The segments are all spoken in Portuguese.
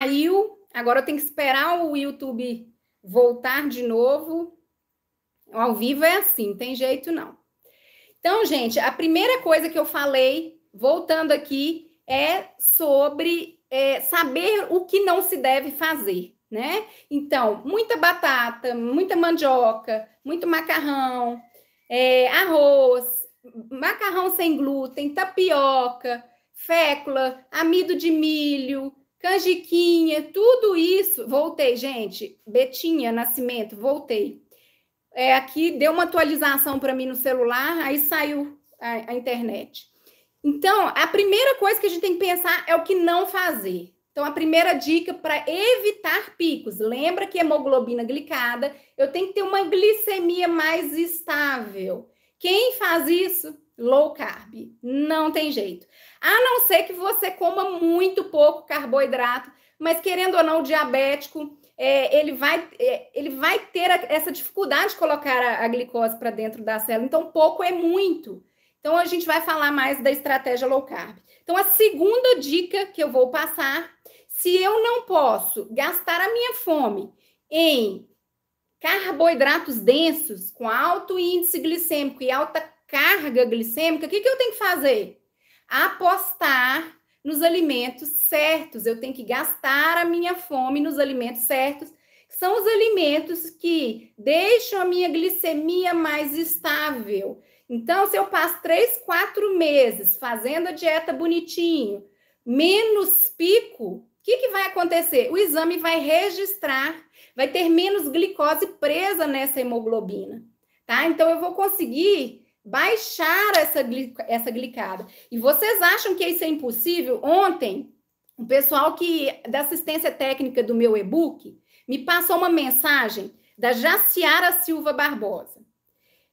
Caiu, agora eu tenho que esperar o YouTube voltar de novo. Ao vivo é assim, não tem jeito não. Então, gente, a primeira coisa que eu falei, voltando aqui, é sobre é, saber o que não se deve fazer, né? Então, muita batata, muita mandioca, muito macarrão, é, arroz, macarrão sem glúten, tapioca, fécula, amido de milho, canjiquinha, tudo isso. Voltei, gente. Betinha Nascimento, voltei. É, aqui deu uma atualização para mim no celular, aí saiu a, a internet. Então, a primeira coisa que a gente tem que pensar é o que não fazer. Então, a primeira dica para evitar picos, lembra que hemoglobina glicada, eu tenho que ter uma glicemia mais estável. Quem faz isso? low carb. Não tem jeito. A não ser que você coma muito pouco carboidrato, mas querendo ou não, o diabético, é, ele, vai, é, ele vai ter a, essa dificuldade de colocar a, a glicose para dentro da célula. Então, pouco é muito. Então, a gente vai falar mais da estratégia low carb. Então, a segunda dica que eu vou passar, se eu não posso gastar a minha fome em carboidratos densos, com alto índice glicêmico e alta carga glicêmica, o que, que eu tenho que fazer? Apostar nos alimentos certos. Eu tenho que gastar a minha fome nos alimentos certos, que são os alimentos que deixam a minha glicemia mais estável. Então, se eu passo três, quatro meses fazendo a dieta bonitinho, menos pico, o que, que vai acontecer? O exame vai registrar, vai ter menos glicose presa nessa hemoglobina, tá? Então eu vou conseguir baixar essa, essa glicada. E vocês acham que isso é impossível? Ontem, o pessoal que da assistência técnica do meu e-book me passou uma mensagem da Jaciara Silva Barbosa.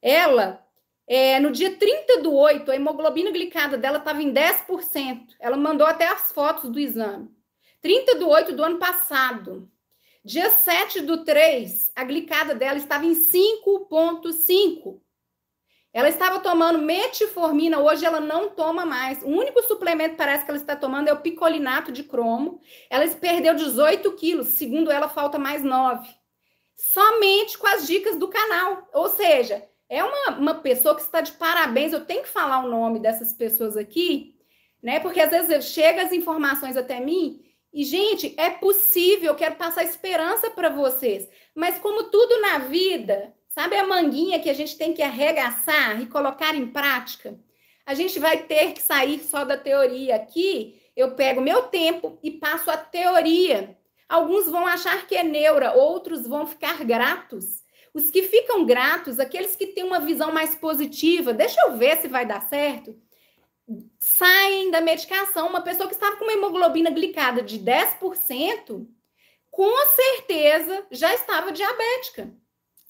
Ela, é, no dia 30 do 8, a hemoglobina glicada dela estava em 10%. Ela mandou até as fotos do exame. 30 do 8 do ano passado. Dia 7 do 3, a glicada dela estava em 5,5. Ela estava tomando metformina, hoje ela não toma mais. O único suplemento parece que ela está tomando é o picolinato de cromo. Ela perdeu 18 quilos, segundo ela, falta mais 9. Somente com as dicas do canal. Ou seja, é uma, uma pessoa que está de parabéns. Eu tenho que falar o nome dessas pessoas aqui, né? Porque às vezes chega as informações até mim e, gente, é possível, eu quero passar esperança para vocês. Mas como tudo na vida, Sabe a manguinha que a gente tem que arregaçar e colocar em prática? A gente vai ter que sair só da teoria aqui. Eu pego meu tempo e passo a teoria. Alguns vão achar que é neura, outros vão ficar gratos. Os que ficam gratos, aqueles que têm uma visão mais positiva, deixa eu ver se vai dar certo, saem da medicação. Uma pessoa que estava com uma hemoglobina glicada de 10%, com certeza já estava diabética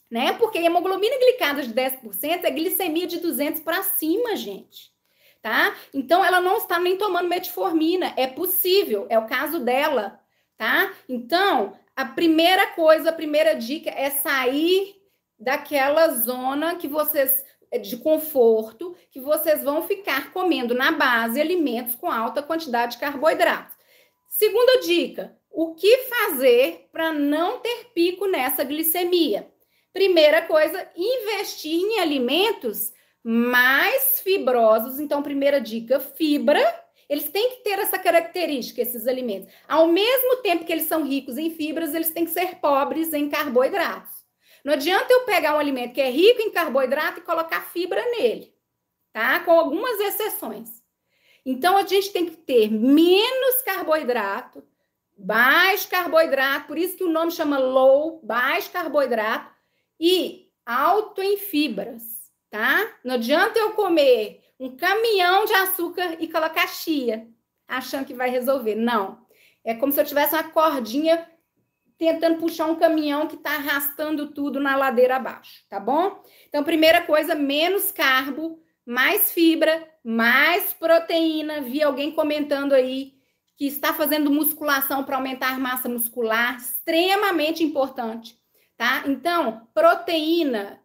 né? Porque hemoglobina glicada de 10% é glicemia de 200 para cima, gente. Tá? Então ela não está nem tomando metformina, é possível, é o caso dela, tá? Então, a primeira coisa, a primeira dica é sair daquela zona que vocês eh, de conforto, que vocês vão ficar comendo na base alimentos com alta quantidade de carboidratos Segunda dica, o que fazer para não ter pico nessa glicemia? Primeira coisa, investir em alimentos mais fibrosos. Então, primeira dica, fibra. Eles têm que ter essa característica, esses alimentos. Ao mesmo tempo que eles são ricos em fibras, eles têm que ser pobres em carboidratos. Não adianta eu pegar um alimento que é rico em carboidrato e colocar fibra nele, tá? Com algumas exceções. Então, a gente tem que ter menos carboidrato, baixo carboidrato, por isso que o nome chama low, baixo carboidrato, e alto em fibras, tá? Não adianta eu comer um caminhão de açúcar e colocar chia, achando que vai resolver. Não. É como se eu tivesse uma cordinha tentando puxar um caminhão que está arrastando tudo na ladeira abaixo, tá bom? Então, primeira coisa, menos carbo, mais fibra, mais proteína. Vi alguém comentando aí que está fazendo musculação para aumentar massa muscular, extremamente importante tá? Então, proteína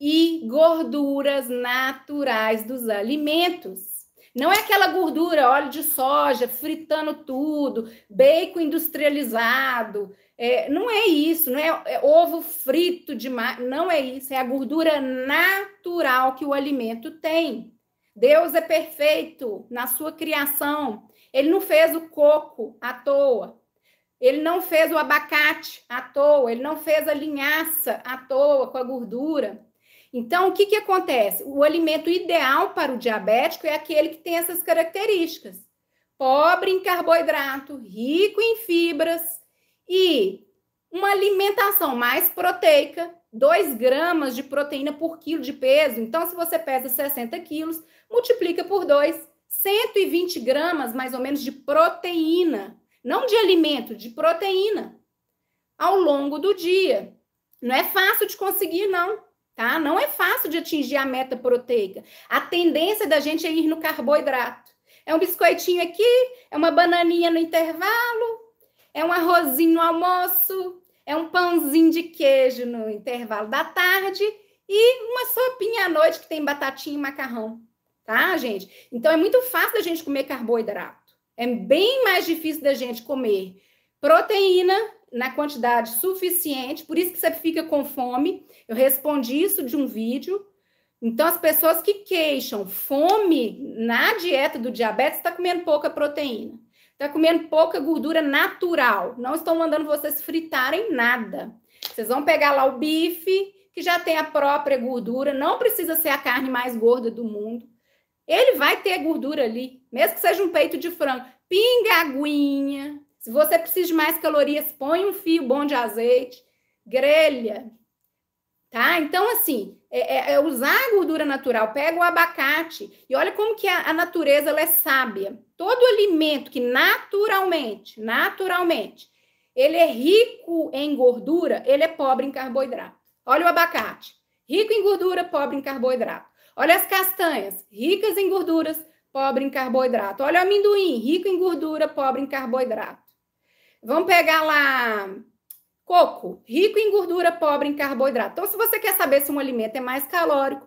e gorduras naturais dos alimentos. Não é aquela gordura, óleo de soja, fritando tudo, bacon industrializado. É, não é isso, não é, é ovo frito demais. Não é isso, é a gordura natural que o alimento tem. Deus é perfeito na sua criação. Ele não fez o coco à toa. Ele não fez o abacate à toa, ele não fez a linhaça à toa com a gordura. Então, o que, que acontece? O alimento ideal para o diabético é aquele que tem essas características: pobre em carboidrato, rico em fibras e uma alimentação mais proteica, 2 gramas de proteína por quilo de peso. Então, se você pesa 60 quilos, multiplica por 2, 120 gramas mais ou menos de proteína não de alimento, de proteína, ao longo do dia. Não é fácil de conseguir, não. Tá? Não é fácil de atingir a meta proteica. A tendência da gente é ir no carboidrato. É um biscoitinho aqui, é uma bananinha no intervalo, é um arrozinho no almoço, é um pãozinho de queijo no intervalo da tarde e uma sopinha à noite que tem batatinha e macarrão, tá, gente? Então é muito fácil da gente comer carboidrato. É bem mais difícil da gente comer proteína na quantidade suficiente, por isso que você fica com fome. Eu respondi isso de um vídeo. Então, as pessoas que queixam fome na dieta do diabetes está comendo pouca proteína, está comendo pouca gordura natural. Não estão mandando vocês fritarem nada. Vocês vão pegar lá o bife, que já tem a própria gordura, não precisa ser a carne mais gorda do mundo. Ele vai ter gordura ali, mesmo que seja um peito de frango. Pinga aguinha. Se você precisa de mais calorias, põe um fio bom de azeite, grelha. Tá? Então, assim, é, é, é usar a gordura natural. Pega o abacate e olha como que a, a natureza é sábia. Todo alimento que naturalmente, naturalmente, ele é rico em gordura, ele é pobre em carboidrato. Olha o abacate. Rico em gordura, pobre em carboidrato. Olha as castanhas, ricas em gorduras, pobre em carboidrato. Olha o amendoim, rico em gordura, pobre em carboidrato. Vamos pegar lá coco, rico em gordura, pobre em carboidrato. Então, se você quer saber se um alimento é mais calórico,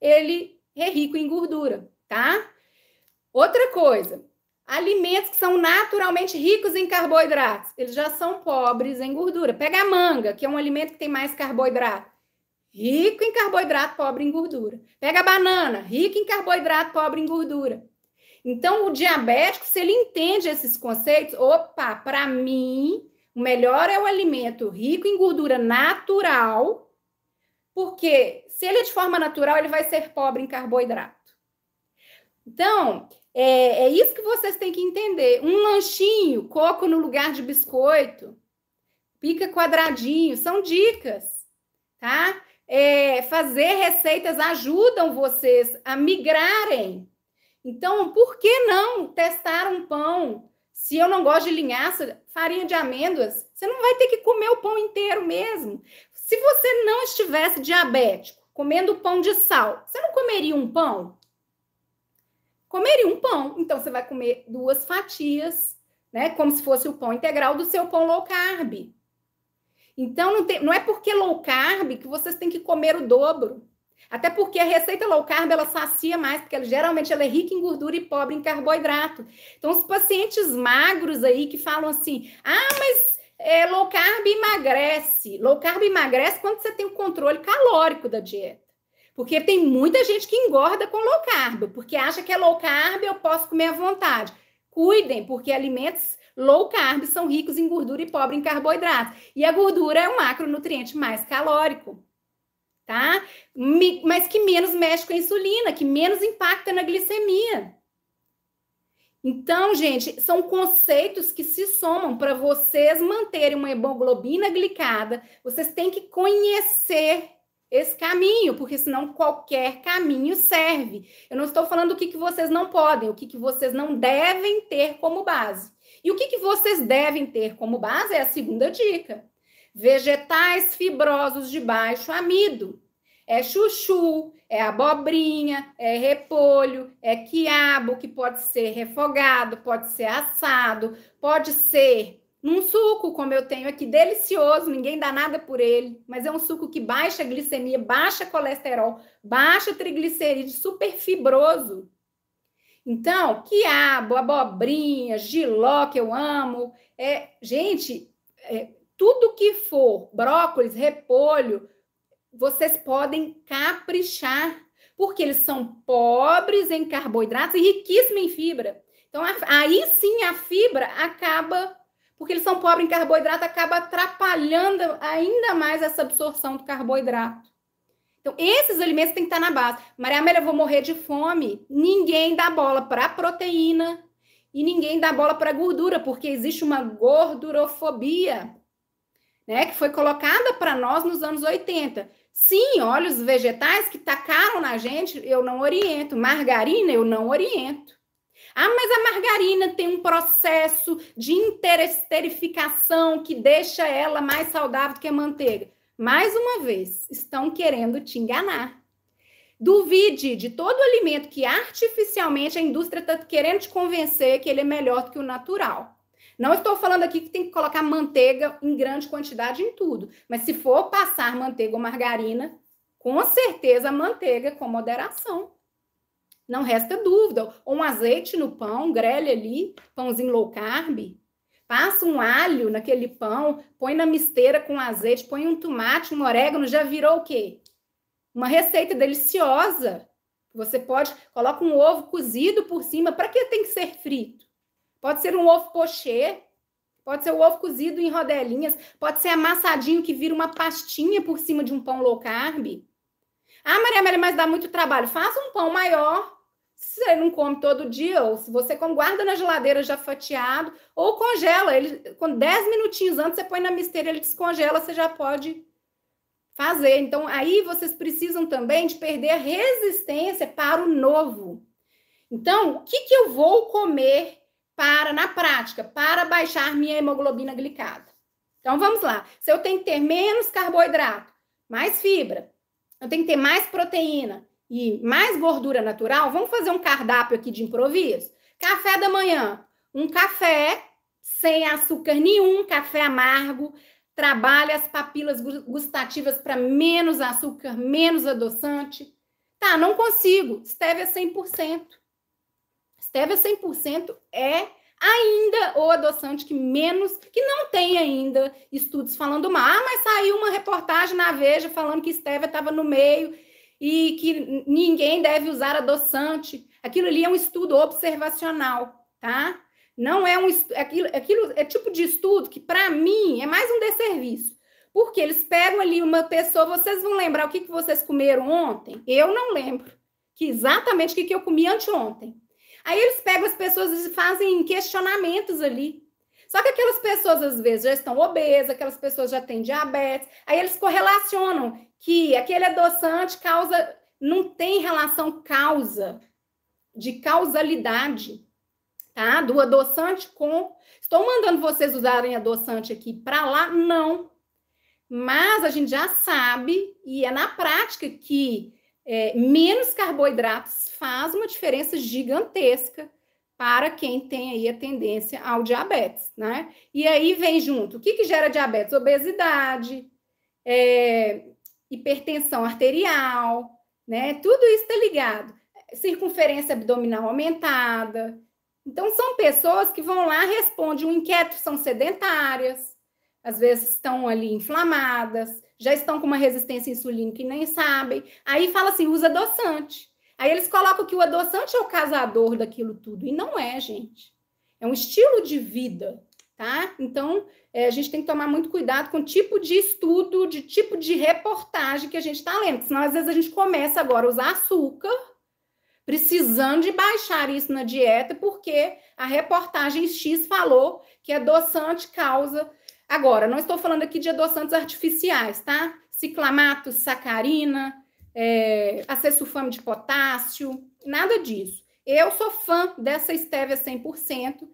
ele é rico em gordura, tá? Outra coisa, alimentos que são naturalmente ricos em carboidratos, eles já são pobres em gordura. Pega a manga, que é um alimento que tem mais carboidrato rico em carboidrato, pobre em gordura. Pega a banana, rico em carboidrato, pobre em gordura. Então, o diabético, se ele entende esses conceitos, opa, para mim, o melhor é o alimento rico em gordura natural, porque se ele é de forma natural, ele vai ser pobre em carboidrato. Então, é, é isso que vocês têm que entender. Um lanchinho, coco no lugar de biscoito, pica quadradinho, são dicas, tá? é, fazer receitas ajudam vocês a migrarem. Então, por que não testar um pão? Se eu não gosto de linhaça, farinha de amêndoas, você não vai ter que comer o pão inteiro mesmo. Se você não estivesse diabético, comendo pão de sal, você não comeria um pão? Comeria um pão. Então, você vai comer duas fatias, né? Como se fosse o pão integral do seu pão low carb. Então, não, tem, não é porque low carb que vocês têm que comer o dobro. Até porque a receita low carb, ela sacia mais, porque ela, geralmente ela é rica em gordura e pobre em carboidrato. Então, os pacientes magros aí que falam assim, ah, mas é, low carb emagrece. Low carb emagrece quando você tem o controle calórico da dieta. Porque tem muita gente que engorda com low carb, porque acha que é low carb, eu posso comer à vontade. Cuidem, porque alimentos Low carb são ricos em gordura e pobres em carboidrato. E a gordura é um macronutriente mais calórico, tá? Mas que menos mexe com a insulina, que menos impacta na glicemia. Então, gente, são conceitos que se somam para vocês manterem uma hemoglobina glicada. Vocês têm que conhecer esse caminho, porque senão qualquer caminho serve. Eu não estou falando o que, que vocês não podem, o que, que vocês não devem ter como base. E o que, que vocês devem ter como base é a segunda dica: vegetais fibrosos de baixo amido. É chuchu, é abobrinha, é repolho, é quiabo, que pode ser refogado, pode ser assado, pode ser num suco, como eu tenho aqui, delicioso, ninguém dá nada por ele, mas é um suco que baixa glicemia, baixa colesterol, baixa triglicerídeo, super fibroso. Então, quiabo, abobrinha, giló, que eu amo. É, gente, é, tudo que for brócolis, repolho, vocês podem caprichar, porque eles são pobres em carboidratos e riquíssimos em fibra. Então, aí sim a fibra acaba, porque eles são pobres em carboidrato, acaba atrapalhando ainda mais essa absorção do carboidrato. Então, esses alimentos têm que estar na base. Maria Amélia, eu vou morrer de fome. Ninguém dá bola para proteína e ninguém dá bola para gordura, porque existe uma gordurofobia, né, que foi colocada para nós nos anos 80. Sim, óleos vegetais que tacaram na gente, eu não oriento. Margarina, eu não oriento. Ah, mas a margarina tem um processo de interesterificação que deixa ela mais saudável do que a manteiga mais uma vez, estão querendo te enganar. Duvide de todo o alimento que artificialmente a indústria está querendo te convencer que ele é melhor do que o natural. Não estou falando aqui que tem que colocar manteiga em grande quantidade em tudo, mas se for passar manteiga ou margarina, com certeza manteiga com moderação. Não resta dúvida. Ou um azeite no pão, grelha ali, pãozinho low carb, Passa um alho naquele pão, põe na misteira com azeite, põe um tomate, um orégano, já virou o quê? Uma receita deliciosa. Você pode coloca um ovo cozido por cima. Para que tem que ser frito? Pode ser um ovo pochê, pode ser o um ovo cozido em rodelinhas, pode ser amassadinho que vira uma pastinha por cima de um pão low carb. Ah, Maria Amélia, mas dá muito trabalho. Faça um pão maior, se você não come todo dia, ou se você guarda na geladeira já fatiado, ou congela. Ele, com 10 minutinhos antes, você põe na misteira, ele descongela, você já pode fazer. Então, aí vocês precisam também de perder a resistência para o novo. Então, o que, que eu vou comer para, na prática, para baixar minha hemoglobina glicada? Então, vamos lá. Se eu tenho que ter menos carboidrato, mais fibra, eu tenho que ter mais proteína, e mais gordura natural, vamos fazer um cardápio aqui de improviso? Café da manhã, um café sem açúcar nenhum, café amargo, trabalha as papilas gustativas para menos açúcar, menos adoçante. Tá, não consigo. Stevia 100%. Stevia 100% é ainda o adoçante que menos, que não tem ainda estudos falando mal. Ah, mas saiu uma reportagem na Veja falando que stevia estava no meio e que ninguém deve usar adoçante. Aquilo ali é um estudo observacional, tá? Não é um é aquilo, aquilo é tipo de estudo que para mim é mais um desserviço. Porque eles pegam ali uma pessoa, vocês vão lembrar o que, que vocês comeram ontem? Eu não lembro. Que exatamente o que, que eu comi anteontem. Aí eles pegam as pessoas e fazem questionamentos ali. Só que aquelas pessoas, às vezes, já estão obesas, aquelas pessoas já têm diabetes, aí eles correlacionam que aquele adoçante causa não tem relação causa de causalidade, tá? Do adoçante com estou mandando vocês usarem adoçante aqui para lá não. Mas a gente já sabe e é na prática que é, menos carboidratos faz uma diferença gigantesca para quem tem aí a tendência ao diabetes, né? E aí vem junto, o que, que gera diabetes? Obesidade, é, hipertensão arterial, né? Tudo isso está ligado. Circunferência abdominal aumentada. Então, são pessoas que vão lá, respondem um inquieto, são sedentárias, às vezes estão ali inflamadas, já estão com uma resistência insulínica e nem sabem. Aí fala assim: usa adoçante. Aí eles colocam que o adoçante é o casador daquilo tudo. E não é, gente. É um estilo de vida tá? Então, é, a gente tem que tomar muito cuidado com o tipo de estudo, de tipo de reportagem que a gente está lendo, senão às vezes a gente começa agora a usar açúcar, precisando de baixar isso na dieta, porque a reportagem X falou que adoçante causa. Agora, não estou falando aqui de adoçantes artificiais, tá? Ciclamato, sacarina, é, acessulfame de potássio, nada disso. Eu sou fã dessa estévia 100%,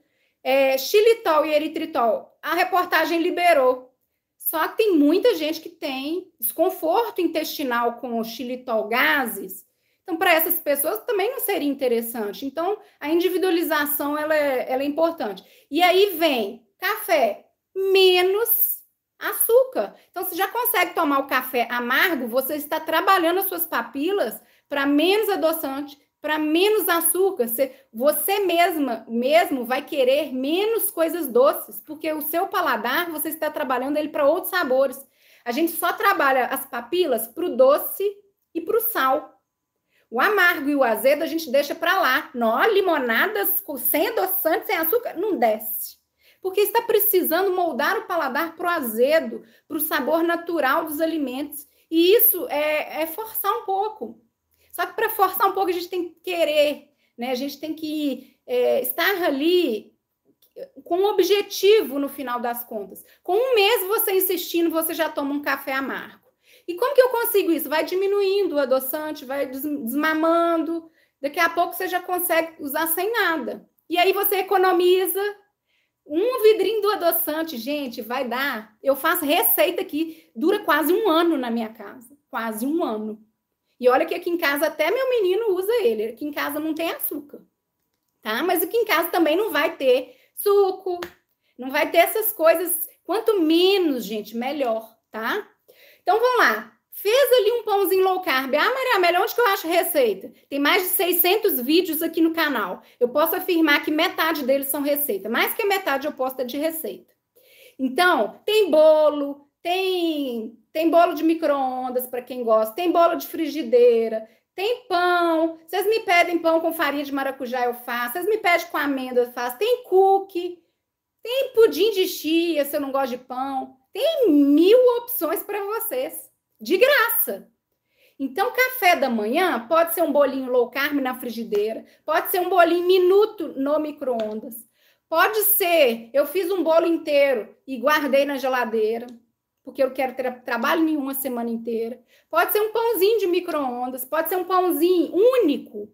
é, xilitol e eritritol, a reportagem liberou. Só que tem muita gente que tem desconforto intestinal com xilitol gases. Então, para essas pessoas também não seria interessante. Então, a individualização ela é, ela é importante. E aí vem café menos açúcar. Então, você já consegue tomar o café amargo, você está trabalhando as suas papilas para menos adoçante, para menos açúcar. Você, você mesma mesmo vai querer menos coisas doces, porque o seu paladar você está trabalhando ele para outros sabores. A gente só trabalha as papilas para o doce e para o sal. O amargo e o azedo a gente deixa para lá. Nó, limonadas sem adoçante, sem açúcar, não desce. Porque está precisando moldar o paladar para o azedo, para o sabor natural dos alimentos. E isso é, é forçar um pouco. Só que para forçar um pouco, a gente tem que querer, né? A gente tem que é, estar ali com um objetivo no final das contas. Com um mês você insistindo, você já toma um café amargo. E como que eu consigo isso? Vai diminuindo o adoçante, vai desmamando. Daqui a pouco você já consegue usar sem nada. E aí você economiza um vidrinho do adoçante, gente, vai dar. Eu faço receita que dura quase um ano na minha casa. Quase um ano. E olha que aqui em casa até meu menino usa ele. Aqui em casa não tem açúcar, tá? Mas aqui em casa também não vai ter suco, não vai ter essas coisas. Quanto menos, gente, melhor, tá? Então vamos lá. Fez ali um pãozinho low carb. Ah, Maria Amélia, onde que eu acho receita? Tem mais de 600 vídeos aqui no canal. Eu posso afirmar que metade deles são receita. Mais que a metade eu posto é de receita. Então, tem bolo, tem tem bolo de micro-ondas para quem gosta, tem bolo de frigideira, tem pão. Vocês me pedem pão com farinha de maracujá, eu faço. Vocês me pedem com amêndoa, eu faço. Tem cookie, tem pudim de chia, se eu não gosto de pão. Tem mil opções para vocês, de graça. Então, café da manhã pode ser um bolinho low carb na frigideira, pode ser um bolinho minuto no micro-ondas, pode ser eu fiz um bolo inteiro e guardei na geladeira porque eu quero ter trabalho nenhuma a semana inteira. Pode ser um pãozinho de micro-ondas, pode ser um pãozinho único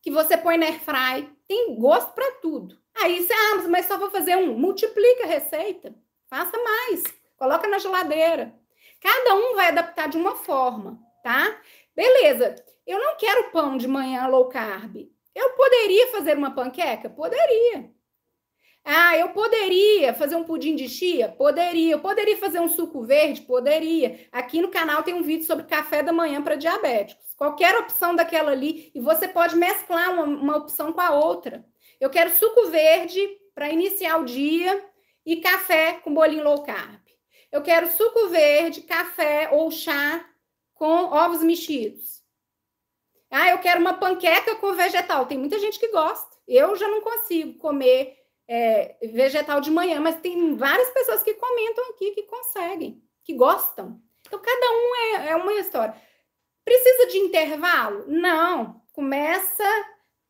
que você põe na airfry. Tem gosto para tudo. Aí você, ah, mas só vou fazer um. Multiplica a receita, faça mais, coloca na geladeira. Cada um vai adaptar de uma forma, tá? Beleza, eu não quero pão de manhã low carb. Eu poderia fazer uma panqueca? Poderia. Ah, eu poderia fazer um pudim de chia? Poderia. Eu poderia fazer um suco verde? Poderia. Aqui no canal tem um vídeo sobre café da manhã para diabéticos. Qualquer opção daquela ali, e você pode mesclar uma, uma opção com a outra. Eu quero suco verde para iniciar o dia e café com bolinho low carb. Eu quero suco verde, café ou chá com ovos mexidos. Ah, eu quero uma panqueca com vegetal. Tem muita gente que gosta. Eu já não consigo comer é, vegetal de manhã, mas tem várias pessoas que comentam aqui que conseguem, que gostam. Então, cada um é, é uma história. Precisa de intervalo? Não. Começa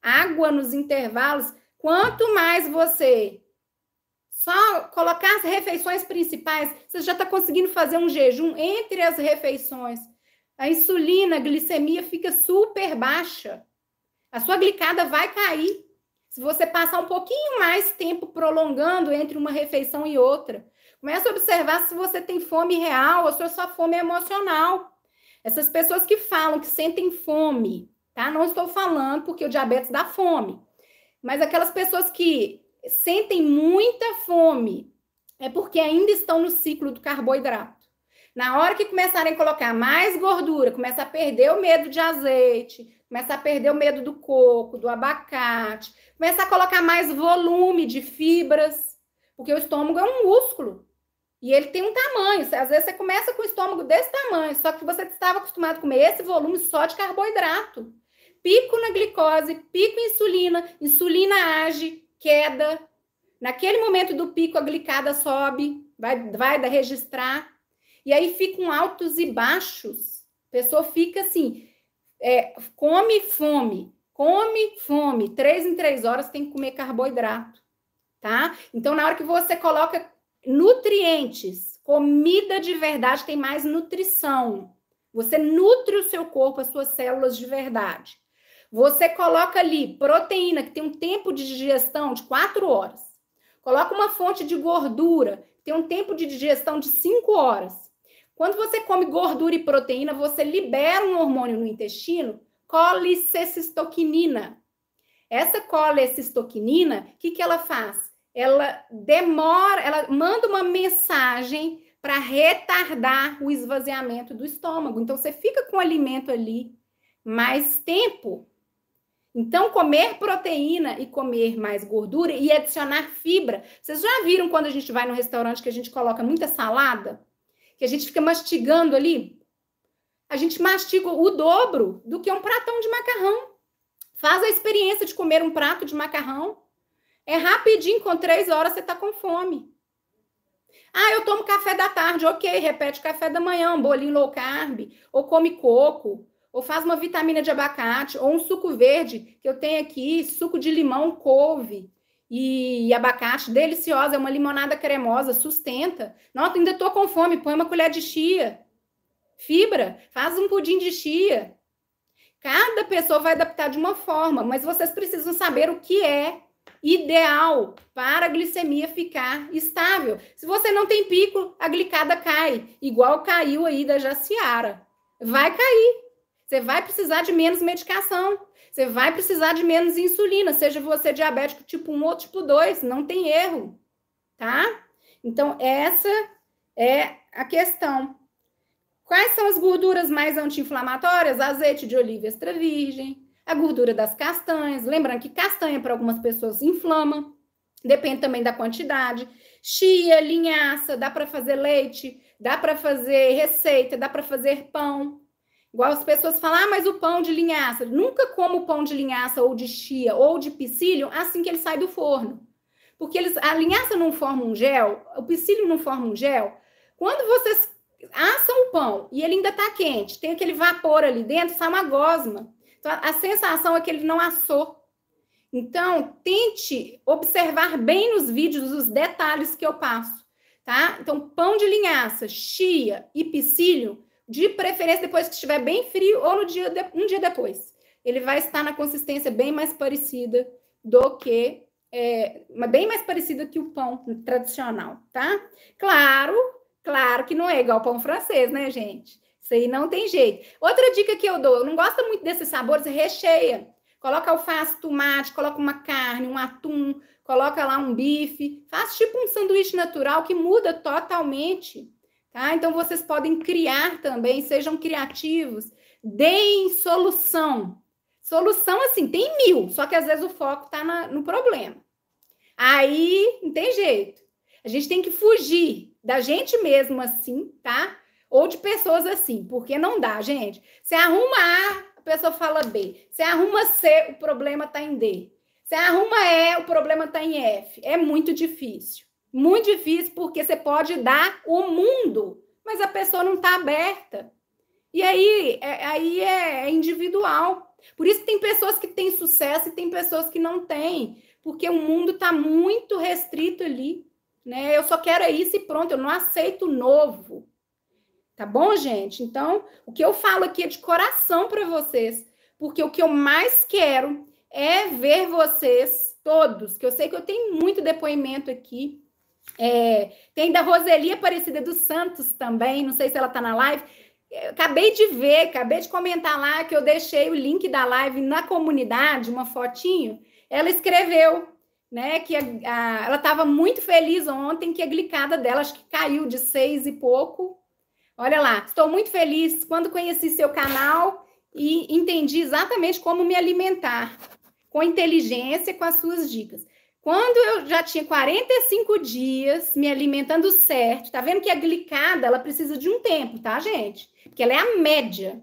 água nos intervalos. Quanto mais você só colocar as refeições principais, você já está conseguindo fazer um jejum entre as refeições. A insulina, a glicemia fica super baixa. A sua glicada vai cair. Se você passar um pouquinho mais tempo prolongando entre uma refeição e outra, começa a observar se você tem fome real ou se é só fome emocional. Essas pessoas que falam que sentem fome, tá? Não estou falando porque o diabetes dá fome, mas aquelas pessoas que sentem muita fome é porque ainda estão no ciclo do carboidrato. Na hora que começarem a colocar mais gordura, começa a perder o medo de azeite, começa a perder o medo do coco, do abacate, Começar a colocar mais volume de fibras, porque o estômago é um músculo. E ele tem um tamanho. Às vezes você começa com o estômago desse tamanho, só que você estava acostumado a comer esse volume só de carboidrato. Pico na glicose, pico em insulina, insulina age, queda. Naquele momento do pico, a glicada sobe, vai, vai registrar. E aí ficam altos e baixos. A pessoa fica assim, é, come fome, Come fome. Três em três horas tem que comer carboidrato, tá? Então, na hora que você coloca nutrientes, comida de verdade tem mais nutrição. Você nutre o seu corpo, as suas células de verdade. Você coloca ali proteína, que tem um tempo de digestão de quatro horas. Coloca uma fonte de gordura, que tem um tempo de digestão de cinco horas. Quando você come gordura e proteína, você libera um hormônio no intestino colicecistoquinina. Essa colecistoquinina, o que, que ela faz? Ela demora, ela manda uma mensagem para retardar o esvaziamento do estômago. Então, você fica com o alimento ali mais tempo. Então, comer proteína e comer mais gordura e adicionar fibra. Vocês já viram quando a gente vai no restaurante que a gente coloca muita salada? Que a gente fica mastigando ali? a gente mastiga o dobro do que um pratão de macarrão. Faz a experiência de comer um prato de macarrão. É rapidinho, com três horas você está com fome. Ah, eu tomo café da tarde, ok, repete café da manhã, um bolinho low carb, ou come coco, ou faz uma vitamina de abacate, ou um suco verde, que eu tenho aqui, suco de limão, couve e, abacate, deliciosa, é uma limonada cremosa, sustenta. Nota, ainda estou com fome, põe uma colher de chia fibra, faz um pudim de chia. Cada pessoa vai adaptar de uma forma, mas vocês precisam saber o que é ideal para a glicemia ficar estável. Se você não tem pico, a glicada cai, igual caiu aí da Jaciara. Vai cair. Você vai precisar de menos medicação. Você vai precisar de menos insulina, seja você diabético tipo 1 ou tipo 2, não tem erro, tá? Então, essa é a questão. Quais são as gorduras mais anti-inflamatórias? Azeite de oliva extra virgem, a gordura das castanhas. Lembrando que castanha, para algumas pessoas, inflama, depende também da quantidade. Chia, linhaça, dá para fazer leite, dá para fazer receita, dá para fazer pão. Igual as pessoas falam, ah, mas o pão de linhaça. Nunca como pão de linhaça ou de chia ou de psyllium assim que ele sai do forno. Porque eles, a linhaça não forma um gel, o psyllium não forma um gel. Quando vocês assa ah, um pão e ele ainda está quente, tem aquele vapor ali dentro, sai uma gosma. Então, a sensação é que ele não assou. Então, tente observar bem nos vídeos os detalhes que eu passo, tá? Então, pão de linhaça, chia e psílio, de preferência depois que estiver bem frio ou no dia de... um dia depois. Ele vai estar na consistência bem mais parecida do que é, bem mais parecida que o pão tradicional, tá? Claro Claro que não é igual pão francês, né, gente? Isso aí não tem jeito. Outra dica que eu dou, eu não gosto muito desses sabores, é recheia. Coloca alface, tomate, coloca uma carne, um atum, coloca lá um bife. Faz tipo um sanduíche natural que muda totalmente, tá? Então vocês podem criar também, sejam criativos. Deem solução. Solução, assim, tem mil, só que às vezes o foco está no problema. Aí não tem jeito. A gente tem que fugir da gente mesmo assim, tá? Ou de pessoas assim, porque não dá, gente. Você arruma A, a pessoa fala B. Você arruma C, o problema tá em D. Você arruma E, o problema tá em F. É muito difícil. Muito difícil porque você pode dar o mundo, mas a pessoa não tá aberta. E aí é, aí é, é individual. Por isso que tem pessoas que têm sucesso e tem pessoas que não têm, porque o mundo tá muito restrito ali né? Eu só quero é isso e pronto, eu não aceito novo. Tá bom, gente? Então, o que eu falo aqui é de coração para vocês, porque o que eu mais quero é ver vocês todos, que eu sei que eu tenho muito depoimento aqui. É, tem da Roseli Aparecida dos Santos também, não sei se ela tá na live. Eu acabei de ver, acabei de comentar lá que eu deixei o link da live na comunidade, uma fotinho. Ela escreveu né? Que a, a, ela estava muito feliz ontem que a glicada dela acho que caiu de seis e pouco. Olha lá, estou muito feliz quando conheci seu canal e entendi exatamente como me alimentar com inteligência com as suas dicas. Quando eu já tinha 45 dias me alimentando certo, tá vendo que a glicada ela precisa de um tempo, tá, gente? Porque ela é a média.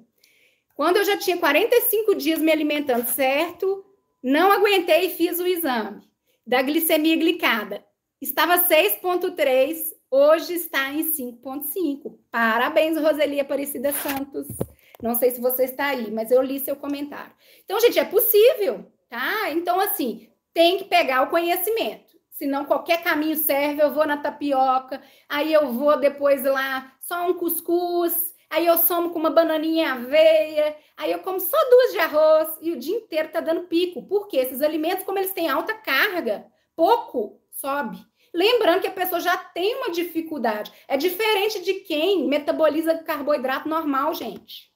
Quando eu já tinha 45 dias me alimentando certo, não aguentei e fiz o exame da glicemia glicada. Estava 6,3, hoje está em 5,5. Parabéns, Roseli Aparecida Santos. Não sei se você está aí, mas eu li seu comentário. Então, gente, é possível, tá? Então, assim, tem que pegar o conhecimento. Senão, qualquer caminho serve. Eu vou na tapioca, aí eu vou depois lá, só um cuscuz, aí eu somo com uma bananinha aveia, aí eu como só duas de arroz e o dia inteiro tá dando pico. Porque esses alimentos, como eles têm alta carga, pouco sobe. Lembrando que a pessoa já tem uma dificuldade. É diferente de quem metaboliza carboidrato normal, gente.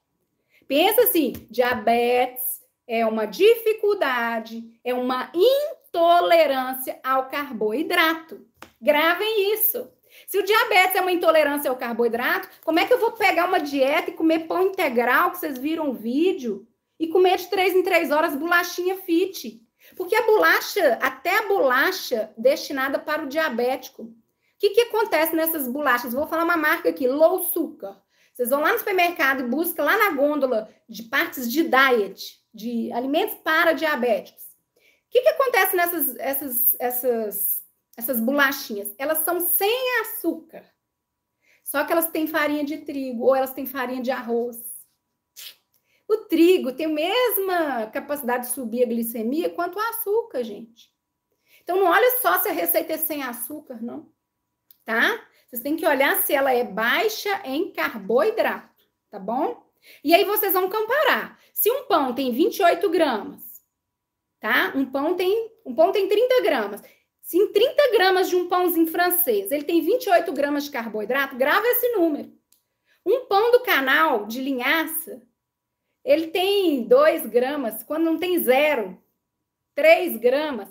Pensa assim, diabetes é uma dificuldade, é uma intolerância ao carboidrato. Gravem isso. Se o diabetes é uma intolerância ao carboidrato, como é que eu vou pegar uma dieta e comer pão integral, que vocês viram o vídeo, e comer de três em três horas bolachinha fit? Porque a bolacha, até a bolacha destinada para o diabético. O que, que acontece nessas bolachas? Vou falar uma marca aqui, low sugar. Vocês vão lá no supermercado e buscam lá na gôndola de partes de diet, de alimentos para diabéticos. O que, que acontece nessas essas, essas essas bolachinhas, elas são sem açúcar. Só que elas têm farinha de trigo ou elas têm farinha de arroz. O trigo tem a mesma capacidade de subir a glicemia quanto o açúcar, gente. Então não olha só se a receita é sem açúcar, não. Tá? Vocês têm que olhar se ela é baixa em carboidrato, tá bom? E aí vocês vão comparar. Se um pão tem 28 gramas, tá? Um pão tem, um pão tem 30 gramas se em 30 gramas de um pãozinho francês ele tem 28 gramas de carboidrato, grava esse número. Um pão do canal de linhaça, ele tem 2 gramas, quando não tem zero, 3 gramas.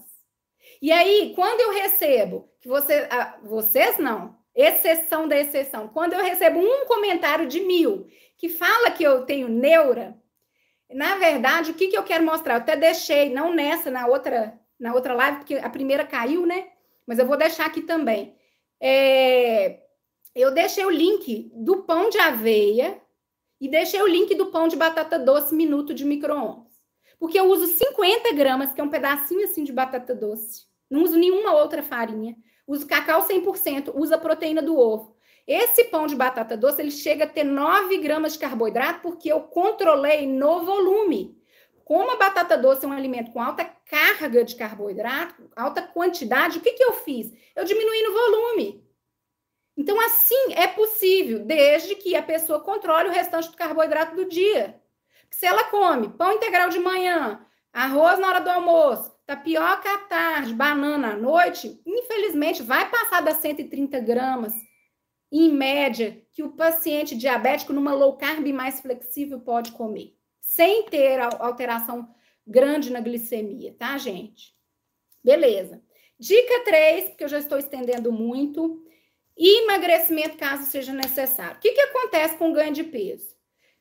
E aí, quando eu recebo, que você, ah, vocês não, exceção da exceção, quando eu recebo um comentário de mil que fala que eu tenho neura, na verdade, o que, que eu quero mostrar? Eu até deixei, não nessa, na outra na outra live, porque a primeira caiu, né? Mas eu vou deixar aqui também. É, eu deixei o link do pão de aveia e deixei o link do pão de batata doce minuto de micro-ondas. Porque eu uso 50 gramas, que é um pedacinho assim de batata doce. Não uso nenhuma outra farinha. Uso cacau 100%, uso a proteína do ovo. Esse pão de batata doce, ele chega a ter 9 gramas de carboidrato, porque eu controlei no volume como a batata doce é um alimento com alta carga de carboidrato, alta quantidade, o que, que eu fiz? Eu diminuí no volume. Então, assim é possível, desde que a pessoa controle o restante do carboidrato do dia. Se ela come pão integral de manhã, arroz na hora do almoço, tapioca à tarde, banana à noite, infelizmente vai passar das 130 gramas, em média, que o paciente diabético numa low carb mais flexível pode comer sem ter alteração grande na glicemia, tá, gente? Beleza. Dica 3, porque eu já estou estendendo muito. Emagrecimento, caso seja necessário. O que, que acontece com o ganho de peso?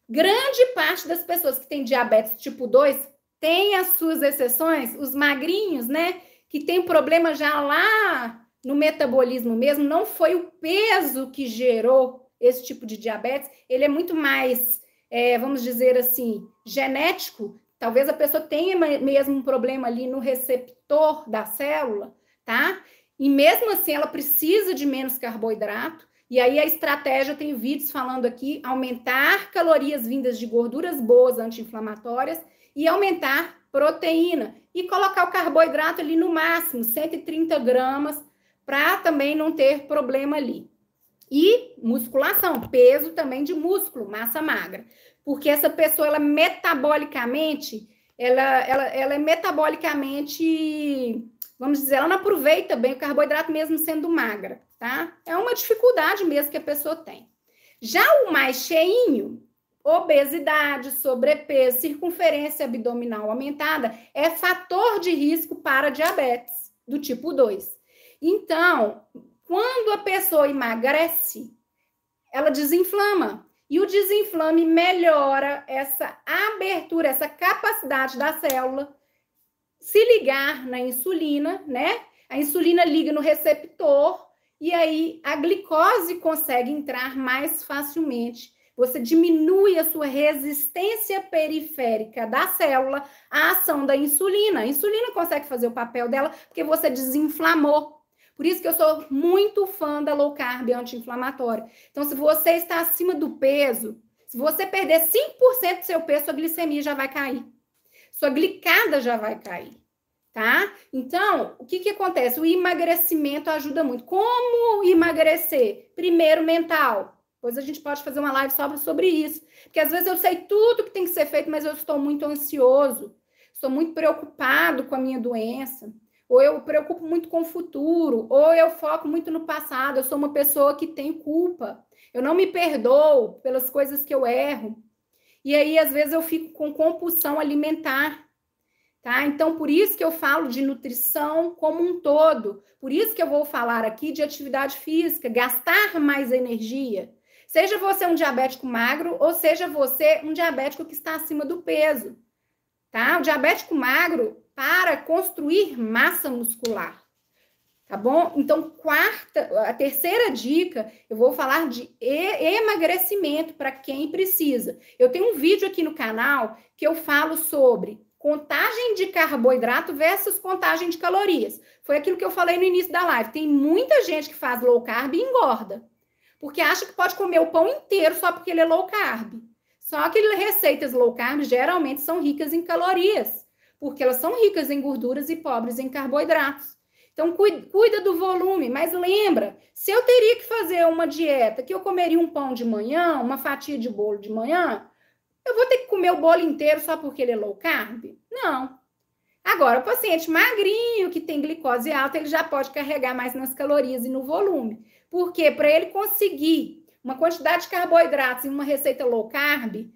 Grande parte das pessoas que têm diabetes tipo 2 tem as suas exceções, os magrinhos, né? Que tem problema já lá no metabolismo mesmo, não foi o peso que gerou esse tipo de diabetes, ele é muito mais é, vamos dizer assim, genético, talvez a pessoa tenha mesmo um problema ali no receptor da célula, tá? E mesmo assim ela precisa de menos carboidrato. E aí a estratégia tem vídeos falando aqui aumentar calorias vindas de gorduras boas anti-inflamatórias e aumentar proteína e colocar o carboidrato ali no máximo 130 gramas para também não ter problema ali. E musculação, peso também de músculo, massa magra. Porque essa pessoa, ela metabolicamente, ela, ela, ela é metabolicamente, vamos dizer, ela não aproveita bem o carboidrato mesmo sendo magra, tá? É uma dificuldade mesmo que a pessoa tem. Já o mais cheinho, obesidade, sobrepeso, circunferência abdominal aumentada, é fator de risco para diabetes do tipo 2. Então, quando a pessoa emagrece, ela desinflama. E o desinflame melhora essa abertura, essa capacidade da célula se ligar na insulina, né? A insulina liga no receptor e aí a glicose consegue entrar mais facilmente. Você diminui a sua resistência periférica da célula à ação da insulina. A insulina consegue fazer o papel dela porque você desinflamou por isso que eu sou muito fã da low carb anti-inflamatória. Então, se você está acima do peso, se você perder 5% do seu peso, sua glicemia já vai cair. Sua glicada já vai cair, tá? Então, o que que acontece? O emagrecimento ajuda muito. Como emagrecer? Primeiro, mental. Depois a gente pode fazer uma live só sobre isso. Porque às vezes eu sei tudo que tem que ser feito, mas eu estou muito ansioso, estou muito preocupado com a minha doença ou eu preocupo muito com o futuro, ou eu foco muito no passado, eu sou uma pessoa que tem culpa, eu não me perdoo pelas coisas que eu erro. E aí, às vezes, eu fico com compulsão alimentar. Tá? Então, por isso que eu falo de nutrição como um todo. Por isso que eu vou falar aqui de atividade física, gastar mais energia. Seja você um diabético magro ou seja você um diabético que está acima do peso. Tá? O diabético magro, para construir massa muscular. Tá bom? Então, quarta, a terceira dica, eu vou falar de emagrecimento para quem precisa. Eu tenho um vídeo aqui no canal que eu falo sobre contagem de carboidrato versus contagem de calorias. Foi aquilo que eu falei no início da live. Tem muita gente que faz low carb e engorda, porque acha que pode comer o pão inteiro só porque ele é low carb. Só que receitas low carb geralmente são ricas em calorias porque elas são ricas em gorduras e pobres em carboidratos. Então, cuida do volume, mas lembra, se eu teria que fazer uma dieta que eu comeria um pão de manhã, uma fatia de bolo de manhã, eu vou ter que comer o bolo inteiro só porque ele é low carb? Não. Agora, o paciente magrinho, que tem glicose alta, ele já pode carregar mais nas calorias e no volume. Porque para ele conseguir uma quantidade de carboidratos em uma receita low carb,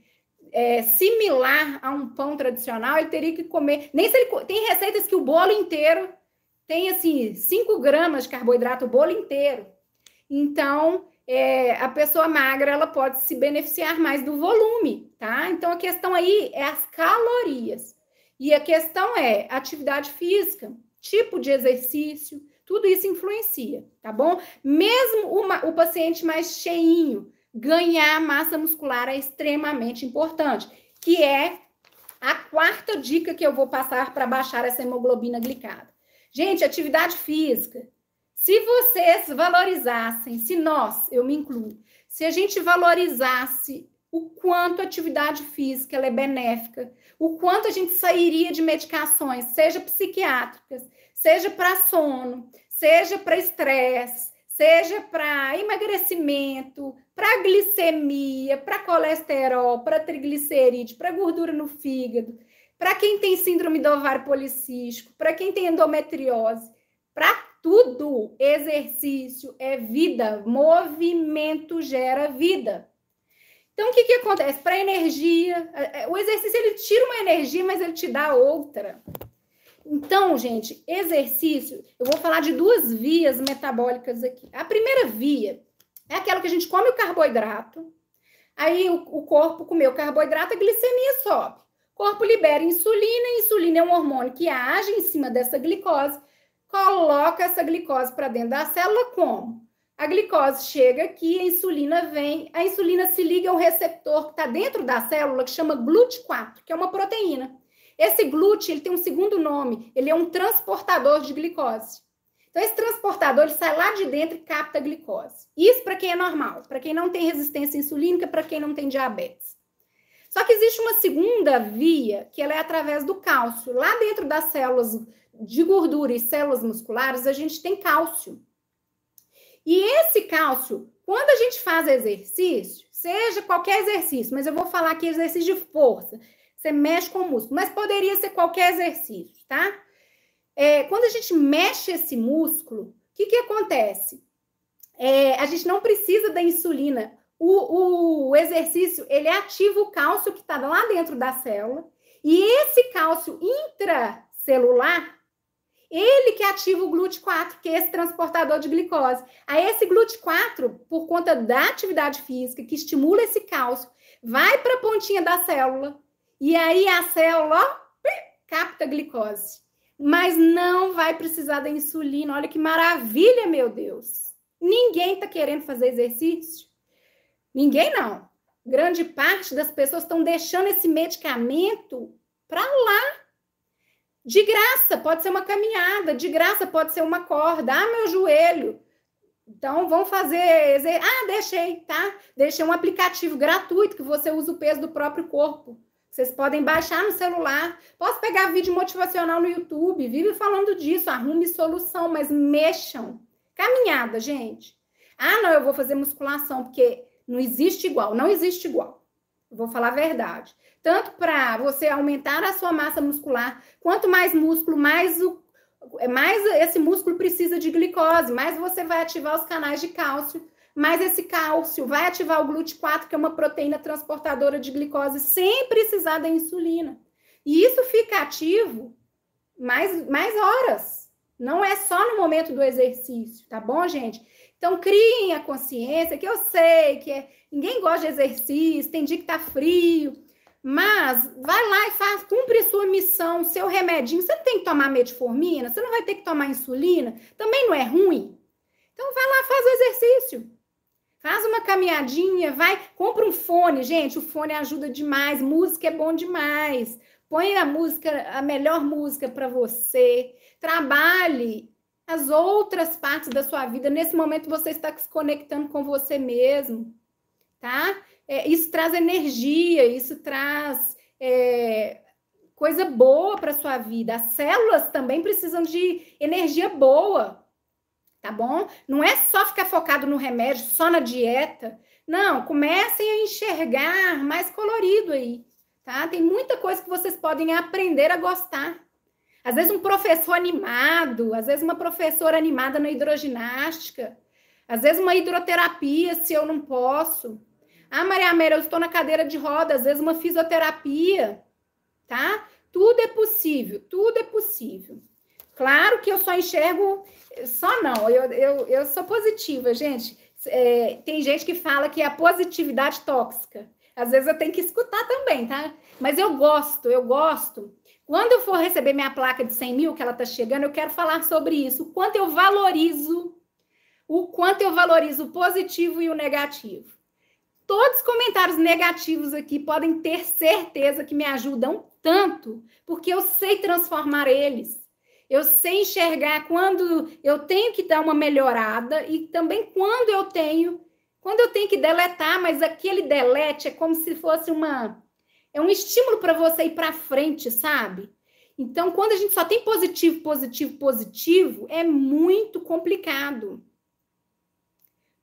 é, similar a um pão tradicional, ele teria que comer. Nem se ele tem receitas que o bolo inteiro tem assim 5 gramas de carboidrato, o bolo inteiro. Então, é, a pessoa magra ela pode se beneficiar mais do volume, tá? Então a questão aí é as calorias. E a questão é atividade física, tipo de exercício, tudo isso influencia, tá bom? Mesmo uma, o paciente mais cheinho, ganhar massa muscular é extremamente importante, que é a quarta dica que eu vou passar para baixar essa hemoglobina glicada. Gente, atividade física. Se vocês valorizassem, se nós, eu me incluo, se a gente valorizasse o quanto a atividade física é benéfica, o quanto a gente sairia de medicações, seja psiquiátricas, seja para sono, seja para estresse, seja para emagrecimento, para glicemia, para colesterol, para triglicerídeo, para gordura no fígado, para quem tem síndrome do ovário policístico, para quem tem endometriose, para tudo. Exercício é vida, movimento gera vida. Então, o que, que acontece? Para energia, é, é, o exercício ele tira uma energia, mas ele te dá outra. Então, gente, exercício, eu vou falar de duas vias metabólicas aqui. A primeira via é aquela que a gente come o carboidrato, aí o, o corpo comeu carboidrato, a glicemia sobe. O corpo libera insulina, a insulina é um hormônio que age em cima dessa glicose, coloca essa glicose para dentro da célula como? A glicose chega aqui, a insulina vem, a insulina se liga a um receptor que está dentro da célula que chama GLUT4, que é uma proteína. Esse GLUT ele tem um segundo nome, ele é um transportador de glicose. Então, esse transportador ele sai lá de dentro e capta glicose. Isso para quem é normal, para quem não tem resistência insulínica, para quem não tem diabetes. Só que existe uma segunda via, que ela é através do cálcio. Lá dentro das células de gordura e células musculares, a gente tem cálcio. E esse cálcio, quando a gente faz exercício, seja qualquer exercício, mas eu vou falar aqui exercício de força, você mexe com o músculo, mas poderia ser qualquer exercício, tá? é, quando a gente mexe esse músculo, o que, que acontece? É, a gente não precisa da insulina. O, o exercício ele ativa o cálcio que está lá dentro da célula e esse cálcio intracelular ele que ativa o GLUT4, que é esse transportador de glicose. Aí esse GLUT4, por conta da atividade física que estimula esse cálcio, vai para a pontinha da célula e aí a célula ó, capta a glicose mas não vai precisar da insulina. Olha que maravilha, meu Deus! Ninguém está querendo fazer exercício. Ninguém não. Grande parte das pessoas estão deixando esse medicamento para lá. De graça, pode ser uma caminhada, de graça pode ser uma corda. Ah, meu joelho. Então, vão fazer. Ah, deixei, tá? Deixei um aplicativo gratuito que você usa o peso do próprio corpo. Vocês podem baixar no celular. Posso pegar vídeo motivacional no YouTube, vive falando disso, arrume solução, mas mexam. Caminhada, gente. Ah, não, eu vou fazer musculação, porque não existe igual, não existe igual. Eu vou falar a verdade. Tanto para você aumentar a sua massa muscular, quanto mais músculo, mais o é, mais esse músculo precisa de glicose, mais você vai ativar os canais de cálcio mas esse cálcio vai ativar o GLUT4, que é uma proteína transportadora de glicose, sem precisar da insulina. E isso fica ativo mais, mais horas. Não é só no momento do exercício, tá bom, gente? Então, criem a consciência, que eu sei que é, ninguém gosta de exercício, tem dia que tá frio, mas vai lá e faz, cumpre sua missão, seu remedinho. Você não tem que tomar metformina, você não vai ter que tomar insulina, também não é ruim. Então, vai lá, faz o exercício. Faz uma caminhadinha, vai, compra um fone, gente. O fone ajuda demais, música é bom demais. Põe a música, a melhor música para você. Trabalhe as outras partes da sua vida. Nesse momento você está se conectando com você mesmo, tá? É, isso traz energia, isso traz é, coisa boa para sua vida. As células também precisam de energia boa tá bom? Não é só ficar focado no remédio, só na dieta. Não, comecem a enxergar mais colorido aí, tá? Tem muita coisa que vocês podem aprender a gostar. Às vezes um professor animado, às vezes uma professora animada na hidroginástica, às vezes uma hidroterapia, se eu não posso. Ah, Maria Amélia, eu estou na cadeira de roda, às vezes uma fisioterapia, tá? Tudo é possível, tudo é possível. Claro que eu só enxergo, só não, eu, eu, eu sou positiva, gente. É, tem gente que fala que é a positividade tóxica. Às vezes eu tenho que escutar também, tá? Mas eu gosto, eu gosto. Quando eu for receber minha placa de 100 mil, que ela tá chegando, eu quero falar sobre isso. O quanto eu valorizo, o quanto eu valorizo o positivo e o negativo. Todos os comentários negativos aqui podem ter certeza que me ajudam tanto, porque eu sei transformar eles eu sei enxergar quando eu tenho que dar uma melhorada e também quando eu tenho, quando eu tenho que deletar, mas aquele delete é como se fosse uma é um estímulo para você ir para frente, sabe? Então, quando a gente só tem positivo, positivo, positivo, é muito complicado.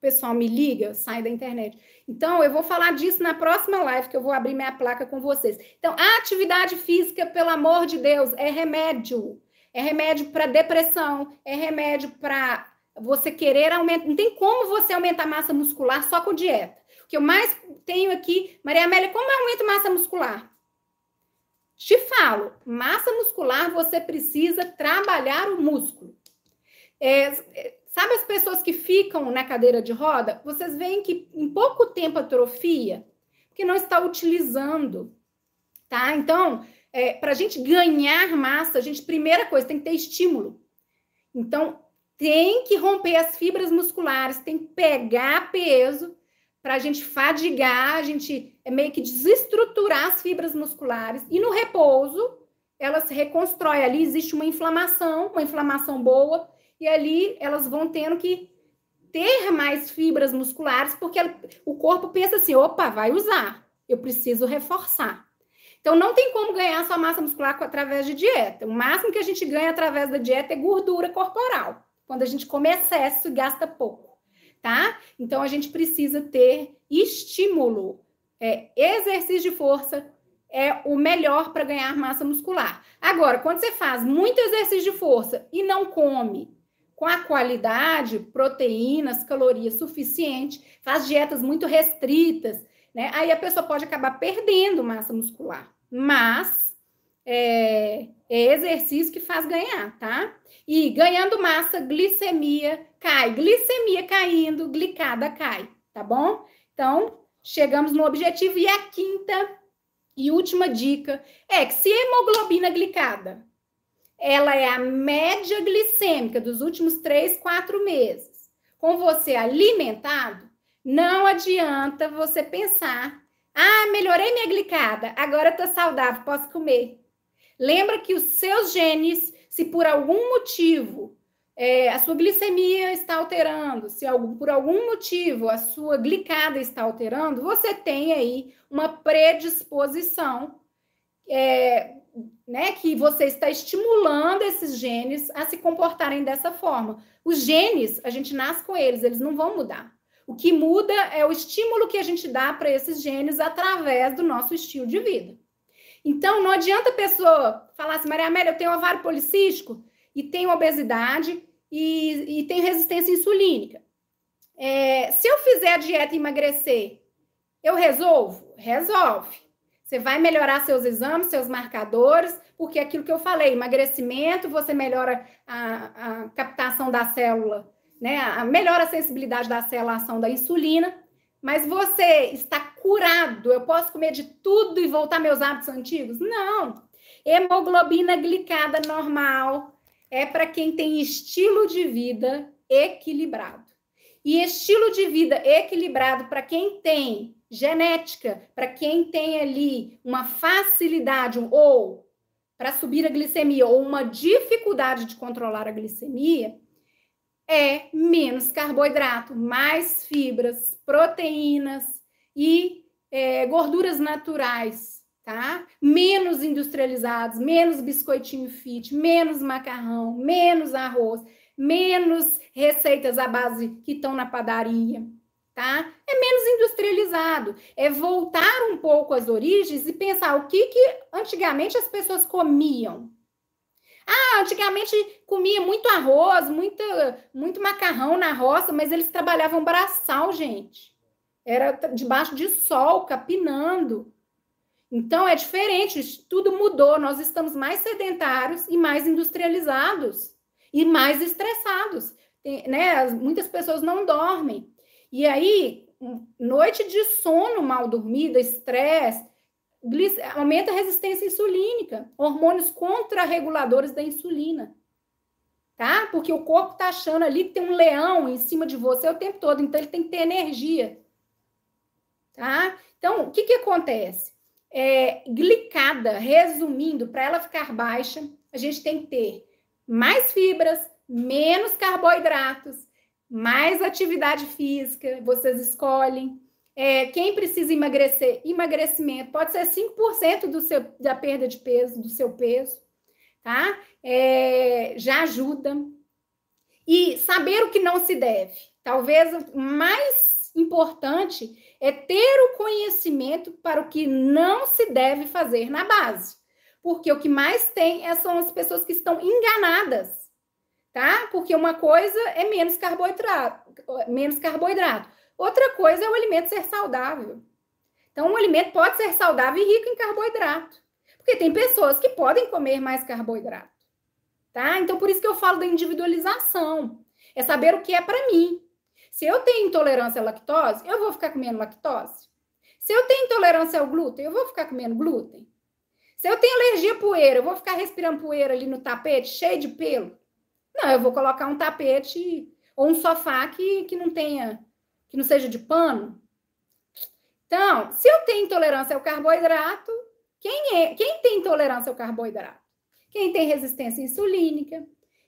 pessoal me liga, sai da internet. Então, eu vou falar disso na próxima live que eu vou abrir minha placa com vocês. Então, a atividade física, pelo amor de Deus, é remédio é remédio para depressão, é remédio para você querer aumentar. Não tem como você aumentar a massa muscular só com dieta. O que eu mais tenho aqui, Maria Amélia, como eu aumento massa muscular? Te falo, massa muscular você precisa trabalhar o músculo. É, é sabe as pessoas que ficam na cadeira de roda? Vocês veem que em pouco tempo atrofia, porque não está utilizando, tá? Então, é, para a gente ganhar massa, a gente, primeira coisa, tem que ter estímulo. Então, tem que romper as fibras musculares, tem que pegar peso para a gente fadigar, a gente é meio que desestruturar as fibras musculares. E no repouso, elas se reconstrói. Ali existe uma inflamação, uma inflamação boa, e ali elas vão tendo que ter mais fibras musculares, porque o corpo pensa assim: opa, vai usar, eu preciso reforçar. Então, não tem como ganhar só massa muscular através de dieta. O máximo que a gente ganha através da dieta é gordura corporal. Quando a gente come excesso e gasta pouco, tá? Então, a gente precisa ter estímulo. É, exercício de força é o melhor para ganhar massa muscular. Agora, quando você faz muito exercício de força e não come com a qualidade, proteínas, calorias suficiente, faz dietas muito restritas, né? Aí a pessoa pode acabar perdendo massa muscular mas é, é exercício que faz ganhar, tá? E ganhando massa, glicemia cai. Glicemia caindo, glicada cai, tá bom? Então, chegamos no objetivo. E a quinta e última dica é que se a hemoglobina glicada ela é a média glicêmica dos últimos três, quatro meses, com você alimentado, não adianta você pensar ah, melhorei minha glicada, agora estou saudável, posso comer. Lembra que os seus genes, se por algum motivo é, a sua glicemia está alterando, se algum, por algum motivo a sua glicada está alterando, você tem aí uma predisposição é, né, que você está estimulando esses genes a se comportarem dessa forma. Os genes, a gente nasce com eles, eles não vão mudar. O que muda é o estímulo que a gente dá para esses genes através do nosso estilo de vida. Então, não adianta a pessoa falar assim, Maria Amélia, eu tenho ovário policístico e tenho obesidade e, e tenho resistência insulínica. É, se eu fizer a dieta e emagrecer, eu resolvo? Resolve. Você vai melhorar seus exames, seus marcadores, porque é aquilo que eu falei, emagrecimento, você melhora a, a captação da célula né, a melhor acessibilidade da aceleração da insulina, mas você está curado, eu posso comer de tudo e voltar meus hábitos antigos? Não. Hemoglobina glicada normal é para quem tem estilo de vida equilibrado. E estilo de vida equilibrado para quem tem genética, para quem tem ali uma facilidade ou para subir a glicemia ou uma dificuldade de controlar a glicemia, é menos carboidrato, mais fibras, proteínas e é, gorduras naturais, tá? Menos industrializados, menos biscoitinho fit, menos macarrão, menos arroz, menos receitas à base que estão na padaria, tá? É menos industrializado, é voltar um pouco às origens e pensar o que, que antigamente as pessoas comiam, ah, antigamente comia muito arroz, muito, muito macarrão na roça, mas eles trabalhavam braçal, gente. Era debaixo de sol, capinando. Então é diferente, tudo mudou. Nós estamos mais sedentários e mais industrializados e mais estressados. Tem, né? Muitas pessoas não dormem. E aí, noite de sono mal dormida, estresse, glic... aumenta a resistência insulínica, hormônios contrarreguladores da insulina. Tá? Porque o corpo tá achando ali que tem um leão em cima de você o tempo todo, então ele tem que ter energia. Tá? Então, o que que acontece? É, glicada, resumindo, para ela ficar baixa, a gente tem que ter mais fibras, menos carboidratos, mais atividade física, vocês escolhem, é, quem precisa emagrecer, emagrecimento pode ser 5% do seu, da perda de peso, do seu peso, tá? É, já ajuda. E saber o que não se deve. Talvez o mais importante é ter o conhecimento para o que não se deve fazer na base. Porque o que mais tem é, são as pessoas que estão enganadas, tá? Porque uma coisa é menos carboidrato, menos carboidrato. Outra coisa é o alimento ser saudável. Então, um alimento pode ser saudável e rico em carboidrato. Porque tem pessoas que podem comer mais carboidrato. Tá? Então, por isso que eu falo da individualização. É saber o que é para mim. Se eu tenho intolerância à lactose, eu vou ficar comendo lactose. Se eu tenho intolerância ao glúten, eu vou ficar comendo glúten. Se eu tenho alergia à poeira, eu vou ficar respirando poeira ali no tapete, cheio de pelo. Não, eu vou colocar um tapete ou um sofá que, que não tenha que não seja de pano? Então, se eu tenho intolerância ao carboidrato, quem, é, quem tem intolerância ao carboidrato? Quem tem resistência insulínica,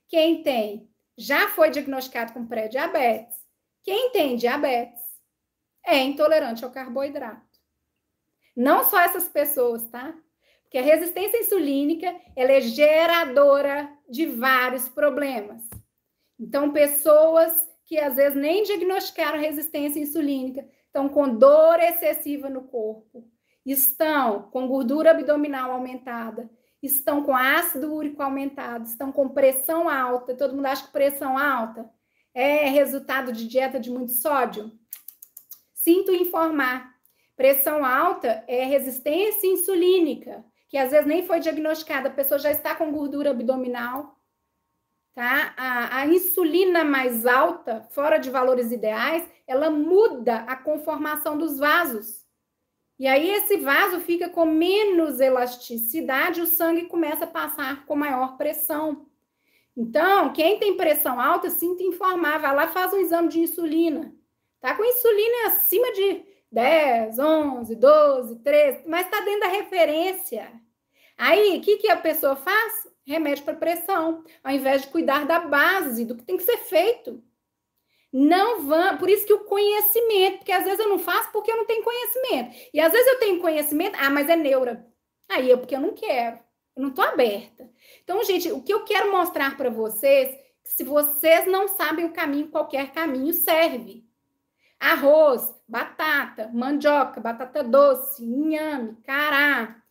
quem tem já foi diagnosticado com pré-diabetes, quem tem diabetes é intolerante ao carboidrato. Não só essas pessoas, tá? Porque a resistência insulínica ela é geradora de vários problemas. Então, pessoas que às vezes nem diagnosticaram resistência insulínica, estão com dor excessiva no corpo, estão com gordura abdominal aumentada, estão com ácido úrico aumentado, estão com pressão alta. Todo mundo acha que pressão alta é resultado de dieta de muito sódio? Sinto informar. Pressão alta é resistência insulínica, que às vezes nem foi diagnosticada, a pessoa já está com gordura abdominal, tá? A, a, insulina mais alta, fora de valores ideais, ela muda a conformação dos vasos. E aí esse vaso fica com menos elasticidade, o sangue começa a passar com maior pressão. Então, quem tem pressão alta, sinta informar, vai lá faz um exame de insulina. Tá com insulina acima de 10, 11, 12, 13, mas está dentro da referência. Aí, o que, que a pessoa faz? remédio para pressão, ao invés de cuidar da base, do que tem que ser feito. Não vão, por isso que o conhecimento, porque às vezes eu não faço porque eu não tenho conhecimento. E às vezes eu tenho conhecimento, ah, mas é neura. Aí é porque eu não quero, eu não estou aberta. Então, gente, o que eu quero mostrar para vocês, se vocês não sabem o caminho, qualquer caminho serve. Arroz, batata, mandioca, batata doce, inhame, cará,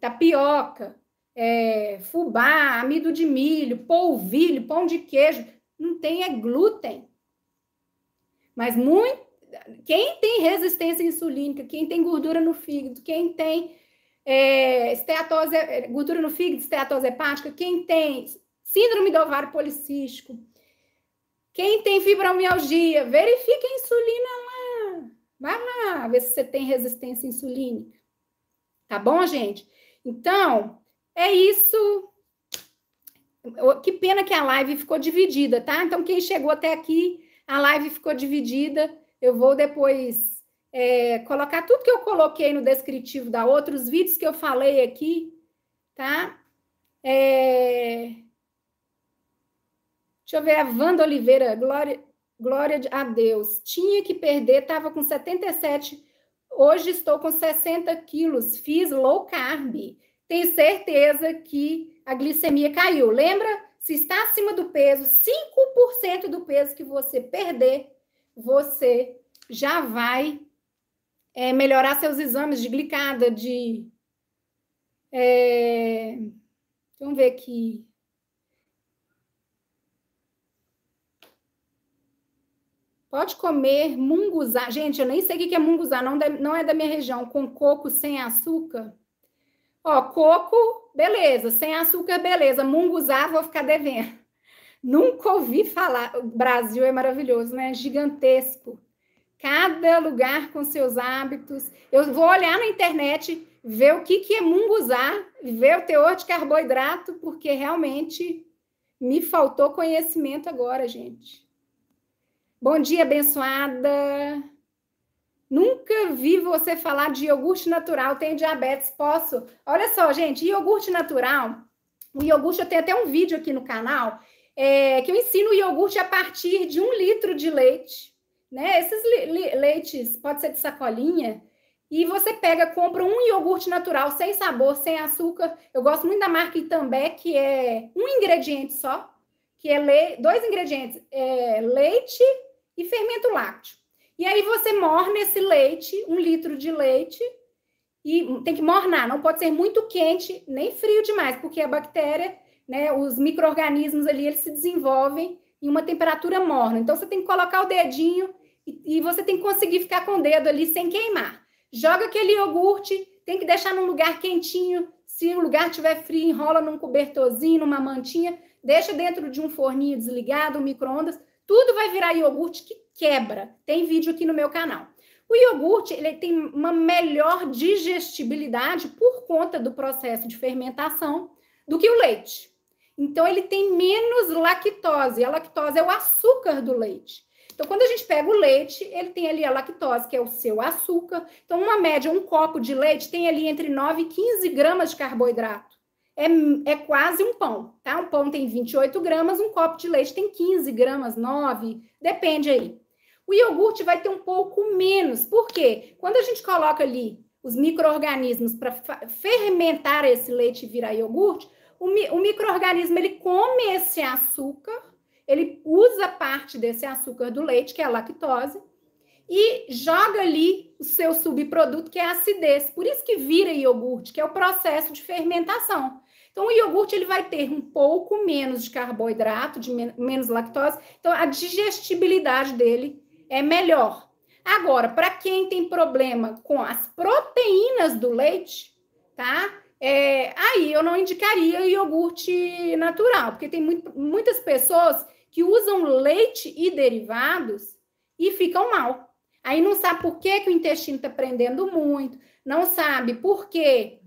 tapioca, é, fubá, amido de milho, polvilho, pão de queijo. Não tem é glúten. Mas muito, quem tem resistência insulínica, quem tem gordura no fígado, quem tem é, esteatose, é, gordura no fígado, esteatose hepática, quem tem síndrome do ovário policístico, quem tem fibromialgia, verifique a insulina lá. Vai lá ver se você tem resistência insulínica. Tá bom, gente? Então, é isso. Que pena que a live ficou dividida, tá? Então, quem chegou até aqui, a live ficou dividida. Eu vou depois é, colocar tudo que eu coloquei no descritivo da outra, os vídeos que eu falei aqui, tá? É... Deixa eu ver, a Wanda Oliveira, glória, glória a Deus. Tinha que perder, estava com 77, hoje estou com 60 quilos, fiz low carb tenho certeza que a glicemia caiu. Lembra? Se está acima do peso, 5% do peso que você perder, você já vai é, melhorar seus exames de glicada, de. É, vamos ver aqui. Pode comer munguzá. Gente, eu nem sei o que é munguzá, não, não é da minha região. Com coco sem açúcar. Ó, coco, beleza. Sem açúcar, beleza. Munguzá, vou ficar devendo. Nunca ouvi falar. O Brasil é maravilhoso, né? Gigantesco. Cada lugar com seus hábitos. Eu vou olhar na internet, ver o que, que é munguzá, ver o teor de carboidrato, porque realmente me faltou conhecimento agora, gente. Bom dia, abençoada. Nunca vi você falar de iogurte natural. Tenho diabetes, posso? Olha só, gente, iogurte natural. O iogurte, eu tenho até um vídeo aqui no canal é, que eu ensino iogurte a partir de um litro de leite. Né? Esses leites, pode ser de sacolinha, e você pega, compra um iogurte natural, sem sabor, sem açúcar. Eu gosto muito da marca Itambé, que é um ingrediente só, que é le... dois ingredientes, é leite e fermento lácteo. E aí você morna esse leite, um litro de leite, e tem que mornar, não pode ser muito quente nem frio demais, porque a bactéria, né, os micro-organismos ali, eles se desenvolvem em uma temperatura morna. Então você tem que colocar o dedinho e, e você tem que conseguir ficar com o dedo ali sem queimar. Joga aquele iogurte, tem que deixar num lugar quentinho. Se o lugar tiver frio, enrola num cobertorzinho, numa mantinha, deixa dentro de um forninho desligado, um micro-ondas, tudo vai virar iogurte que quebra. Tem vídeo aqui no meu canal. O iogurte ele tem uma melhor digestibilidade por conta do processo de fermentação do que o leite. Então, ele tem menos lactose. A lactose é o açúcar do leite. Então, quando a gente pega o leite, ele tem ali a lactose, que é o seu açúcar. Então, uma média, um copo de leite tem ali entre 9 e 15 gramas de carboidrato. É, é quase um pão, tá? Um pão tem 28 gramas, um copo de leite tem 15 gramas, 9, depende aí. O iogurte vai ter um pouco menos. Por quê? Quando a gente coloca ali os micro-organismos para fermentar esse leite e virar iogurte, o, mi o micro-organismo ele come esse açúcar, ele usa parte desse açúcar do leite, que é a lactose, e joga ali o seu subproduto, que é a acidez. Por isso que vira iogurte, que é o processo de fermentação. Então, o iogurte ele vai ter um pouco menos de carboidrato, de men menos lactose. Então, a digestibilidade dele é melhor. Agora, para quem tem problema com as proteínas do leite, tá? É, aí eu não indicaria iogurte natural, porque tem muito, muitas pessoas que usam leite e derivados e ficam mal. Aí não sabe por que, que o intestino está prendendo muito, não sabe por que,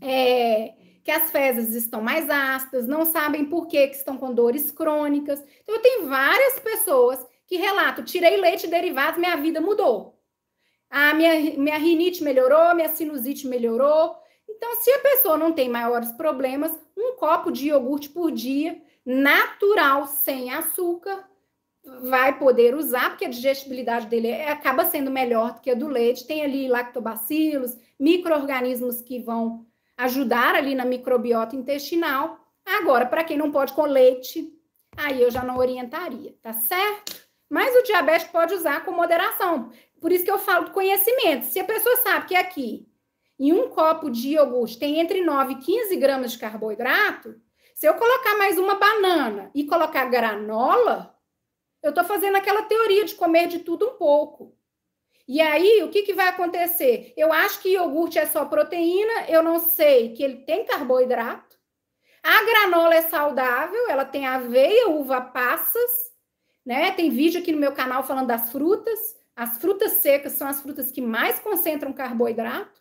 é, que as fezes estão mais ácidas, não sabem por que, que estão com dores crônicas. Então, eu tenho várias pessoas que relato tirei leite e derivados, minha vida mudou. A minha, minha rinite melhorou, minha sinusite melhorou. Então, se a pessoa não tem maiores problemas, um copo de iogurte por dia, natural, sem açúcar, vai poder usar, porque a digestibilidade dele é, acaba sendo melhor do que a do leite. Tem ali lactobacilos, micro-organismos que vão ajudar ali na microbiota intestinal. Agora, para quem não pode com leite, aí eu já não orientaria, tá certo? Mas o diabético pode usar com moderação. Por isso que eu falo do conhecimento. Se a pessoa sabe que aqui, em um copo de iogurte, tem entre 9 e 15 gramas de carboidrato, se eu colocar mais uma banana e colocar granola, eu estou fazendo aquela teoria de comer de tudo um pouco. E aí, o que, que vai acontecer? Eu acho que iogurte é só proteína, eu não sei que ele tem carboidrato. A granola é saudável, ela tem aveia, uva passas né? Tem vídeo aqui no meu canal falando das frutas. As frutas secas são as frutas que mais concentram carboidrato.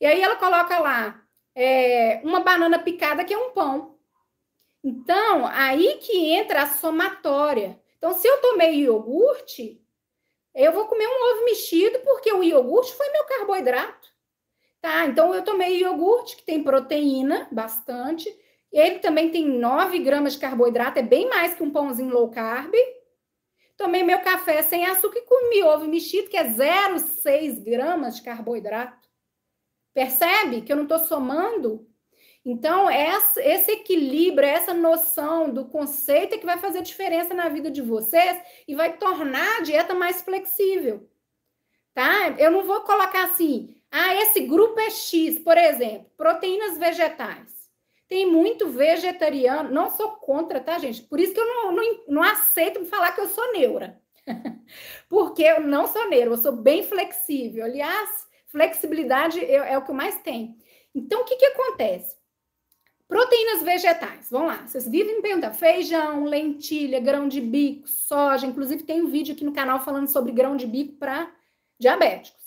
E aí ela coloca lá é, uma banana picada que é um pão. Então, aí que entra a somatória. Então, se eu tomei iogurte, eu vou comer um ovo mexido porque o iogurte foi meu carboidrato. Tá? Então, eu tomei iogurte, que tem proteína, bastante. Ele também tem 9 gramas de carboidrato, é bem mais que um pãozinho low carb. Tomei meu café sem açúcar e comi ovo mexido, que é 0,6 gramas de carboidrato. Percebe que eu não estou somando? Então, essa, esse equilíbrio, essa noção do conceito é que vai fazer diferença na vida de vocês e vai tornar a dieta mais flexível. Tá? Eu não vou colocar assim, ah, esse grupo é X, por exemplo, proteínas vegetais. Tem muito vegetariano, não sou contra, tá, gente? Por isso que eu não, não, não aceito falar que eu sou neura. Porque eu não sou neura, eu sou bem flexível. Aliás, flexibilidade é, é o que eu mais tenho. Então, o que, que acontece? Proteínas vegetais, vamos lá. Vocês vivem me perguntando, feijão, lentilha, grão de bico, soja. Inclusive, tem um vídeo aqui no canal falando sobre grão de bico para diabéticos.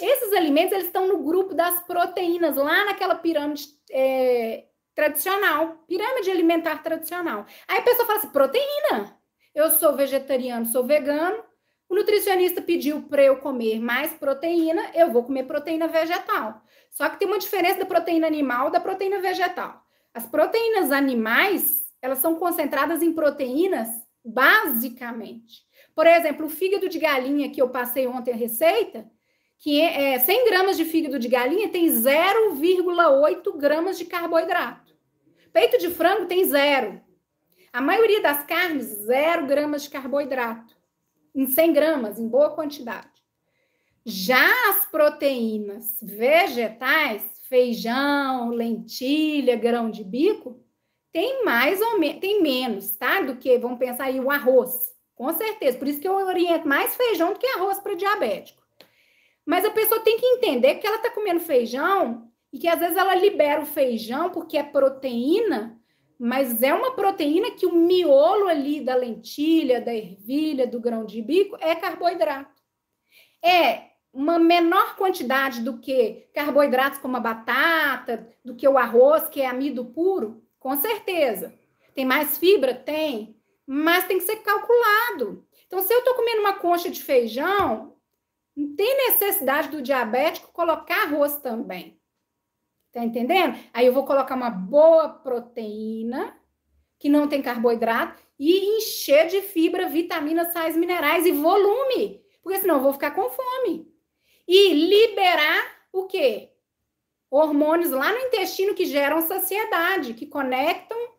Esses alimentos, eles estão no grupo das proteínas, lá naquela pirâmide é, tradicional, pirâmide alimentar tradicional. Aí a pessoa fala assim: proteína. Eu sou vegetariano, sou vegano. O nutricionista pediu para eu comer mais proteína, eu vou comer proteína vegetal. Só que tem uma diferença da proteína animal da proteína vegetal. As proteínas animais, elas são concentradas em proteínas basicamente. Por exemplo, o fígado de galinha que eu passei ontem a receita, 100 é, é, gramas de fígado de galinha tem 0,8 gramas de carboidrato. Peito de frango tem zero. A maioria das carnes, zero gramas de carboidrato. Em 100 gramas, em boa quantidade. Já as proteínas vegetais, feijão, lentilha, grão de bico, tem mais ou menos, tem menos, tá? Do que, vamos pensar aí, o arroz. Com certeza. Por isso que eu oriento mais feijão do que arroz para diabético mas a pessoa tem que entender que ela está comendo feijão e que às vezes ela libera o feijão porque é proteína, mas é uma proteína que o miolo ali da lentilha, da ervilha, do grão de bico é carboidrato. É uma menor quantidade do que carboidratos como a batata, do que o arroz, que é amido puro, com certeza. Tem mais fibra? Tem, mas tem que ser calculado. Então, se eu estou comendo uma concha de feijão, não tem necessidade do diabético colocar arroz também. Tá entendendo? Aí eu vou colocar uma boa proteína, que não tem carboidrato, e encher de fibra, vitaminas, sais, minerais e volume. Porque senão eu vou ficar com fome. E liberar o quê? Hormônios lá no intestino que geram saciedade, que conectam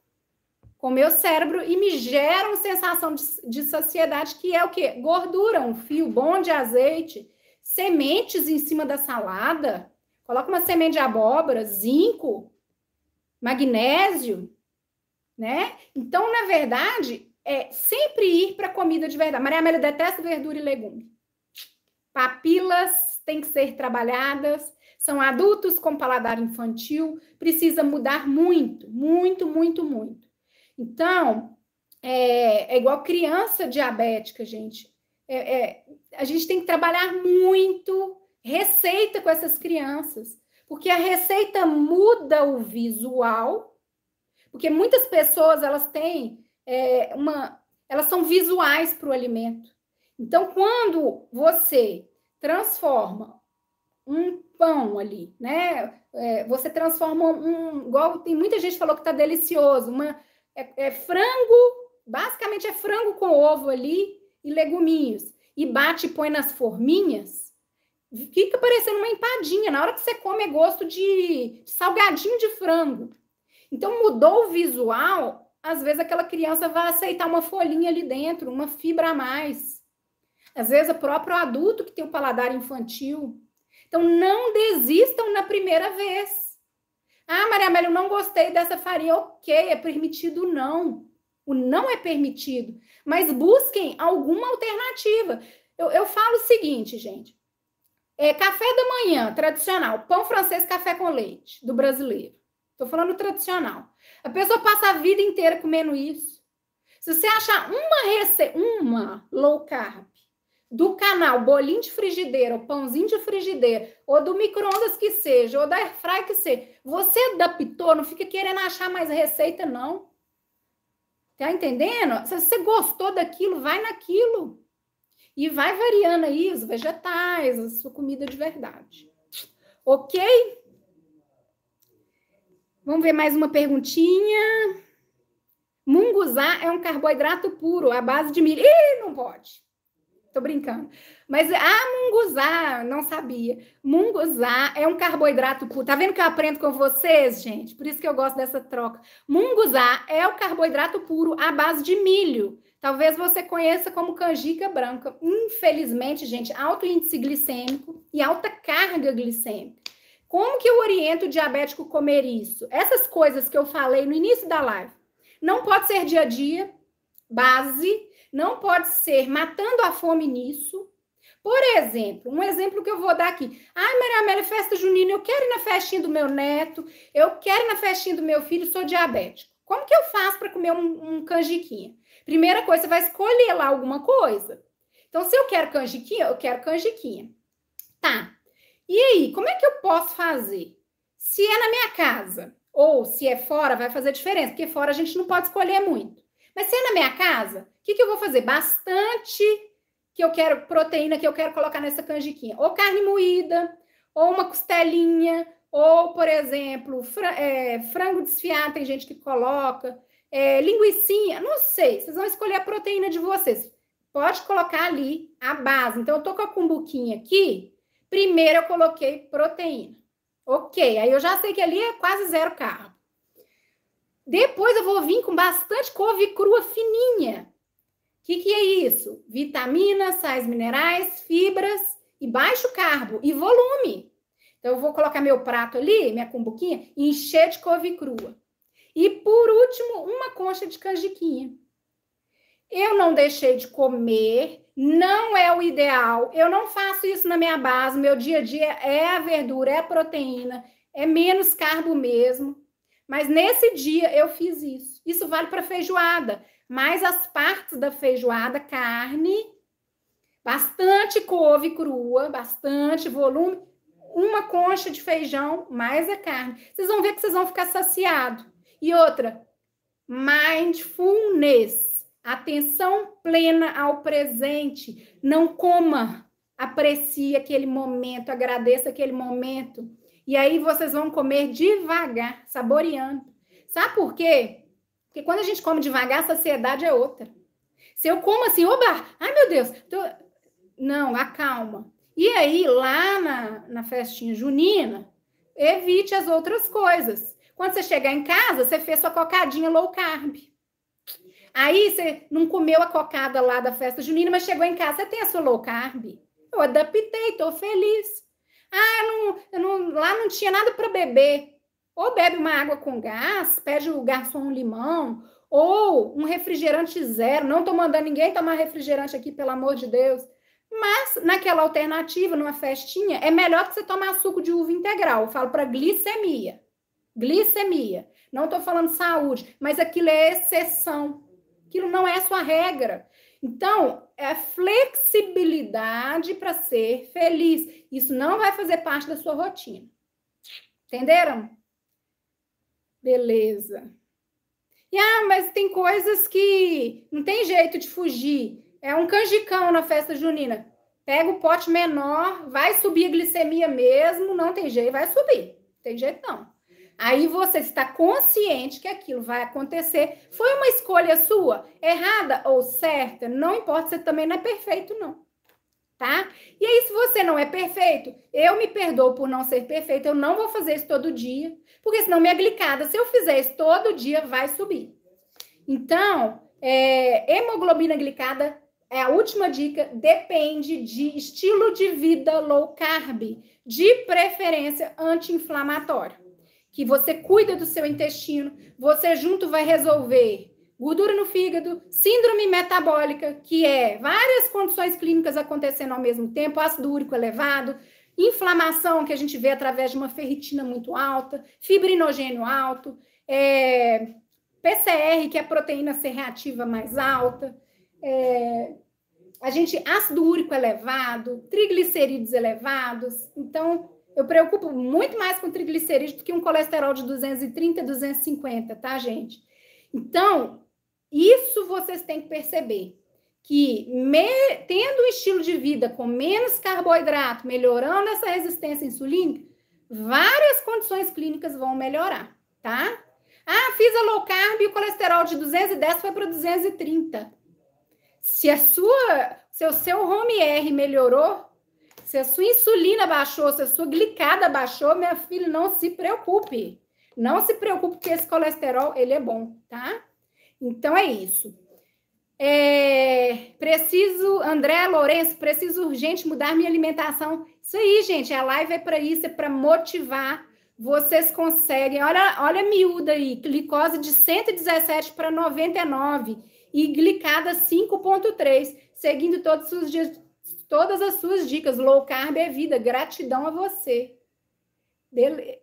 com o meu cérebro e me geram sensação de, de saciedade, que é o quê? Gordura, um fio bom de azeite, sementes em cima da salada, coloca uma semente de abóbora, zinco, magnésio, né? Então, na verdade, é sempre ir para comida de verdade. Maria Amélia detesta verdura e legume. Papilas têm que ser trabalhadas, são adultos com paladar infantil, precisa mudar muito, muito, muito, muito. Então, é, é igual criança diabética, gente. É, é, a gente tem que trabalhar muito receita com essas crianças, porque a receita muda o visual, porque muitas pessoas elas têm é, uma, elas são visuais para o alimento. Então, quando você transforma um pão ali, né? É, você transforma um, igual tem muita gente falou que está delicioso, uma é, é frango, basicamente é frango com ovo ali e leguminhos. E bate e põe nas forminhas, fica parecendo uma empadinha. Na hora que você come, é gosto de salgadinho de frango. Então mudou o visual, às vezes aquela criança vai aceitar uma folhinha ali dentro, uma fibra a mais. Às vezes o próprio adulto que tem o paladar infantil. Então não desistam na primeira vez. Ah, Maria Amélia, eu não gostei dessa farinha. Ok, é permitido não. O não é permitido. Mas busquem alguma alternativa. Eu, eu falo o seguinte, gente. É, café da manhã, tradicional. Pão francês, café com leite, do brasileiro. Estou falando tradicional. A pessoa passa a vida inteira comendo isso. Se você achar uma receita, uma low carb, do canal bolinho de frigideira, ou pãozinho de frigideira, ou do micro-ondas que seja, ou da airfry que seja, você adaptou, não fica querendo achar mais receita, não. Tá entendendo? Se você gostou daquilo, vai naquilo. E vai variando aí os vegetais, a sua comida de verdade. Ok? Vamos ver mais uma perguntinha. Munguzá é um carboidrato puro, à base de milho. Ih, não pode. Tô brincando. Mas, ah, munguzá, não sabia. Munguzá é um carboidrato puro. Tá vendo que eu aprendo com vocês, gente? Por isso que eu gosto dessa troca. Munguzá é o carboidrato puro à base de milho. Talvez você conheça como canjica branca. Infelizmente, gente, alto índice glicêmico e alta carga glicêmica. Como que eu oriento o diabético comer isso? Essas coisas que eu falei no início da live. Não pode ser dia a dia, base não pode ser matando a fome nisso. Por exemplo, um exemplo que eu vou dar aqui. Ai, Maria Amélia, festa junina, eu quero ir na festinha do meu neto, eu quero ir na festinha do meu filho, sou diabético. Como que eu faço para comer um, um canjiquinha? Primeira coisa, você vai escolher lá alguma coisa. Então, se eu quero canjiquinha, eu quero canjiquinha. Tá. E aí, como é que eu posso fazer? Se é na minha casa ou se é fora, vai fazer diferença, porque fora a gente não pode escolher muito. Mas se é na minha casa, o que, que eu vou fazer? Bastante que eu quero, proteína que eu quero colocar nessa canjiquinha. Ou carne moída, ou uma costelinha, ou, por exemplo, é, frango desfiado, tem gente que coloca, é, linguiçinha, não sei, vocês vão escolher a proteína de vocês. Pode colocar ali a base. Então, eu tô com a cumbuquinha aqui, primeiro eu coloquei proteína. Ok, aí eu já sei que ali é quase zero carbo. Depois eu vou vir com bastante couve crua fininha. O que, que é isso? Vitaminas, sais minerais, fibras e baixo carbo e volume. Então, eu vou colocar meu prato ali, minha cumbuquinha, e encher de couve crua. E, por último, uma concha de canjiquinha. Eu não deixei de comer, não é o ideal. Eu não faço isso na minha base. Meu dia a dia é a verdura, é a proteína, é menos carbo mesmo. Mas nesse dia eu fiz isso. Isso vale para feijoada, mas as partes da feijoada, carne, bastante couve crua, bastante volume, uma concha de feijão mais a carne. Vocês vão ver que vocês vão ficar saciados. E outra, mindfulness, atenção plena ao presente. Não coma, aprecie aquele momento, agradeça aquele momento. E aí vocês vão comer devagar, saboreando. Sabe por quê? Porque quando a gente come devagar, a saciedade é outra. Se eu como assim, oba, ai meu Deus, tô... não, acalma. E aí, lá na, na festinha junina, evite as outras coisas. Quando você chegar em casa, você fez sua cocadinha low carb. Aí você não comeu a cocada lá da festa junina, mas chegou em casa, você tem a sua low carb. Eu adaptei, estou feliz. Ah, não, não, lá não tinha nada para beber. Ou bebe uma água com gás, pede o garçom um limão, ou um refrigerante zero. Não estou mandando ninguém tomar refrigerante aqui, pelo amor de Deus. Mas naquela alternativa, numa festinha, é melhor que você tomar suco de uva integral. Eu falo para glicemia. Glicemia. Não estou falando saúde, mas aquilo é exceção. Aquilo não é sua regra. Então, é flexibilidade para ser feliz. Isso não vai fazer parte da sua rotina. Entenderam? Beleza. E, ah, mas tem coisas que não tem jeito de fugir. É um canjicão na festa junina. Pega o pote menor, vai subir a glicemia mesmo, não tem jeito, vai subir. Não tem jeito não. Aí você está consciente que aquilo vai acontecer. Foi uma escolha sua, errada ou certa, não importa, você também não é perfeito, não. Tá? E aí, se você não é perfeito, eu me perdoo por não ser perfeito, eu não vou fazer isso todo dia, porque senão minha glicada, se eu fizer isso todo dia, vai subir. Então, é, hemoglobina glicada é a última dica, depende de estilo de vida low carb, de preferência anti-inflamatório que você cuida do seu intestino, você junto vai resolver gordura no fígado, síndrome metabólica, que é várias condições clínicas acontecendo ao mesmo tempo, ácido úrico elevado, inflamação que a gente vê através de uma ferritina muito alta, fibrinogênio alto, é, PCR, que é a proteína C reativa mais alta, é, a gente ácido úrico elevado, triglicerídeos elevados. Então, eu preocupo muito mais com triglicerídeos do que um colesterol de 230, 250, tá, gente? Então, isso vocês têm que perceber. Que me... tendo um estilo de vida com menos carboidrato, melhorando essa resistência insulínica, várias condições clínicas vão melhorar, tá? Ah, fiz a low carb e o colesterol de 210 foi para 230. Se a sua, se o seu home R melhorou, se a sua insulina baixou, se a sua glicada baixou, minha filha, não se preocupe. Não se preocupe, porque esse colesterol, ele é bom, tá? Então, é isso. É, preciso, André Lourenço, preciso urgente mudar minha alimentação. Isso aí, gente, a live é para isso, é para motivar. Vocês conseguem. Olha, olha a miúda aí, glicose de 117 para 99 e glicada 5.3, seguindo todos os dias todas as suas dicas. Low carb é vida. Gratidão a você. Beleza.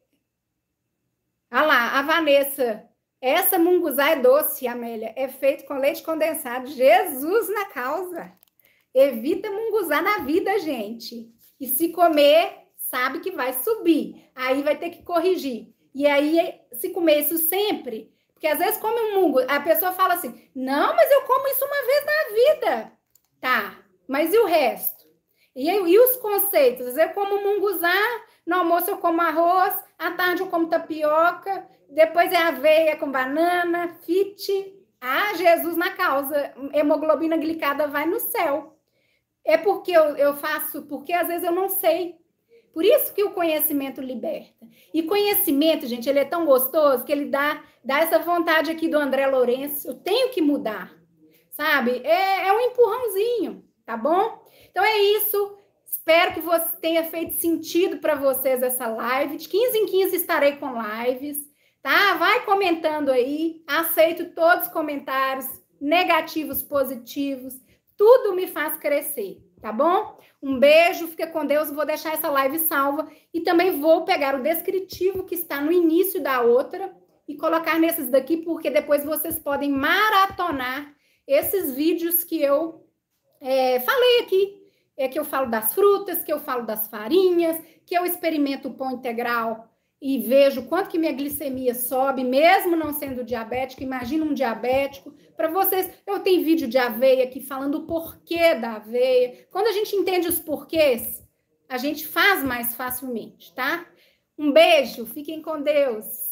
Ah lá, a Vanessa. Essa munguzá é doce, Amélia. É feito com leite condensado. Jesus na causa. Evita munguzá na vida, gente. E se comer, sabe que vai subir. Aí vai ter que corrigir. E aí, se comer isso sempre, porque às vezes come um mungo, a pessoa fala assim: não, mas eu como isso uma vez na vida. Tá, mas e o resto? E, e os conceitos? Eu como munguzá, no almoço eu como arroz, à tarde eu como tapioca, depois é aveia com banana, fit. Ah, Jesus na causa, hemoglobina glicada vai no céu. É porque eu, eu faço, porque às vezes eu não sei. Por isso que o conhecimento liberta. E conhecimento, gente, ele é tão gostoso que ele dá, dá essa vontade aqui do André Lourenço. Eu tenho que mudar, sabe? É, é um empurrãozinho, tá bom? Então é isso. Espero que você tenha feito sentido para vocês essa live. De 15 em 15 estarei com lives, tá? Vai comentando aí. Aceito todos os comentários, negativos, positivos. Tudo me faz crescer, tá bom? Um beijo, fica com Deus. Vou deixar essa live salva e também vou pegar o descritivo que está no início da outra e colocar nesses daqui, porque depois vocês podem maratonar esses vídeos que eu é, falei aqui, é que eu falo das frutas, que eu falo das farinhas, que eu experimento o pão integral e vejo quanto que minha glicemia sobe, mesmo não sendo diabético. Imagina um diabético. Para vocês, eu tenho vídeo de aveia aqui falando o porquê da aveia. Quando a gente entende os porquês, a gente faz mais facilmente, tá? Um beijo, fiquem com Deus.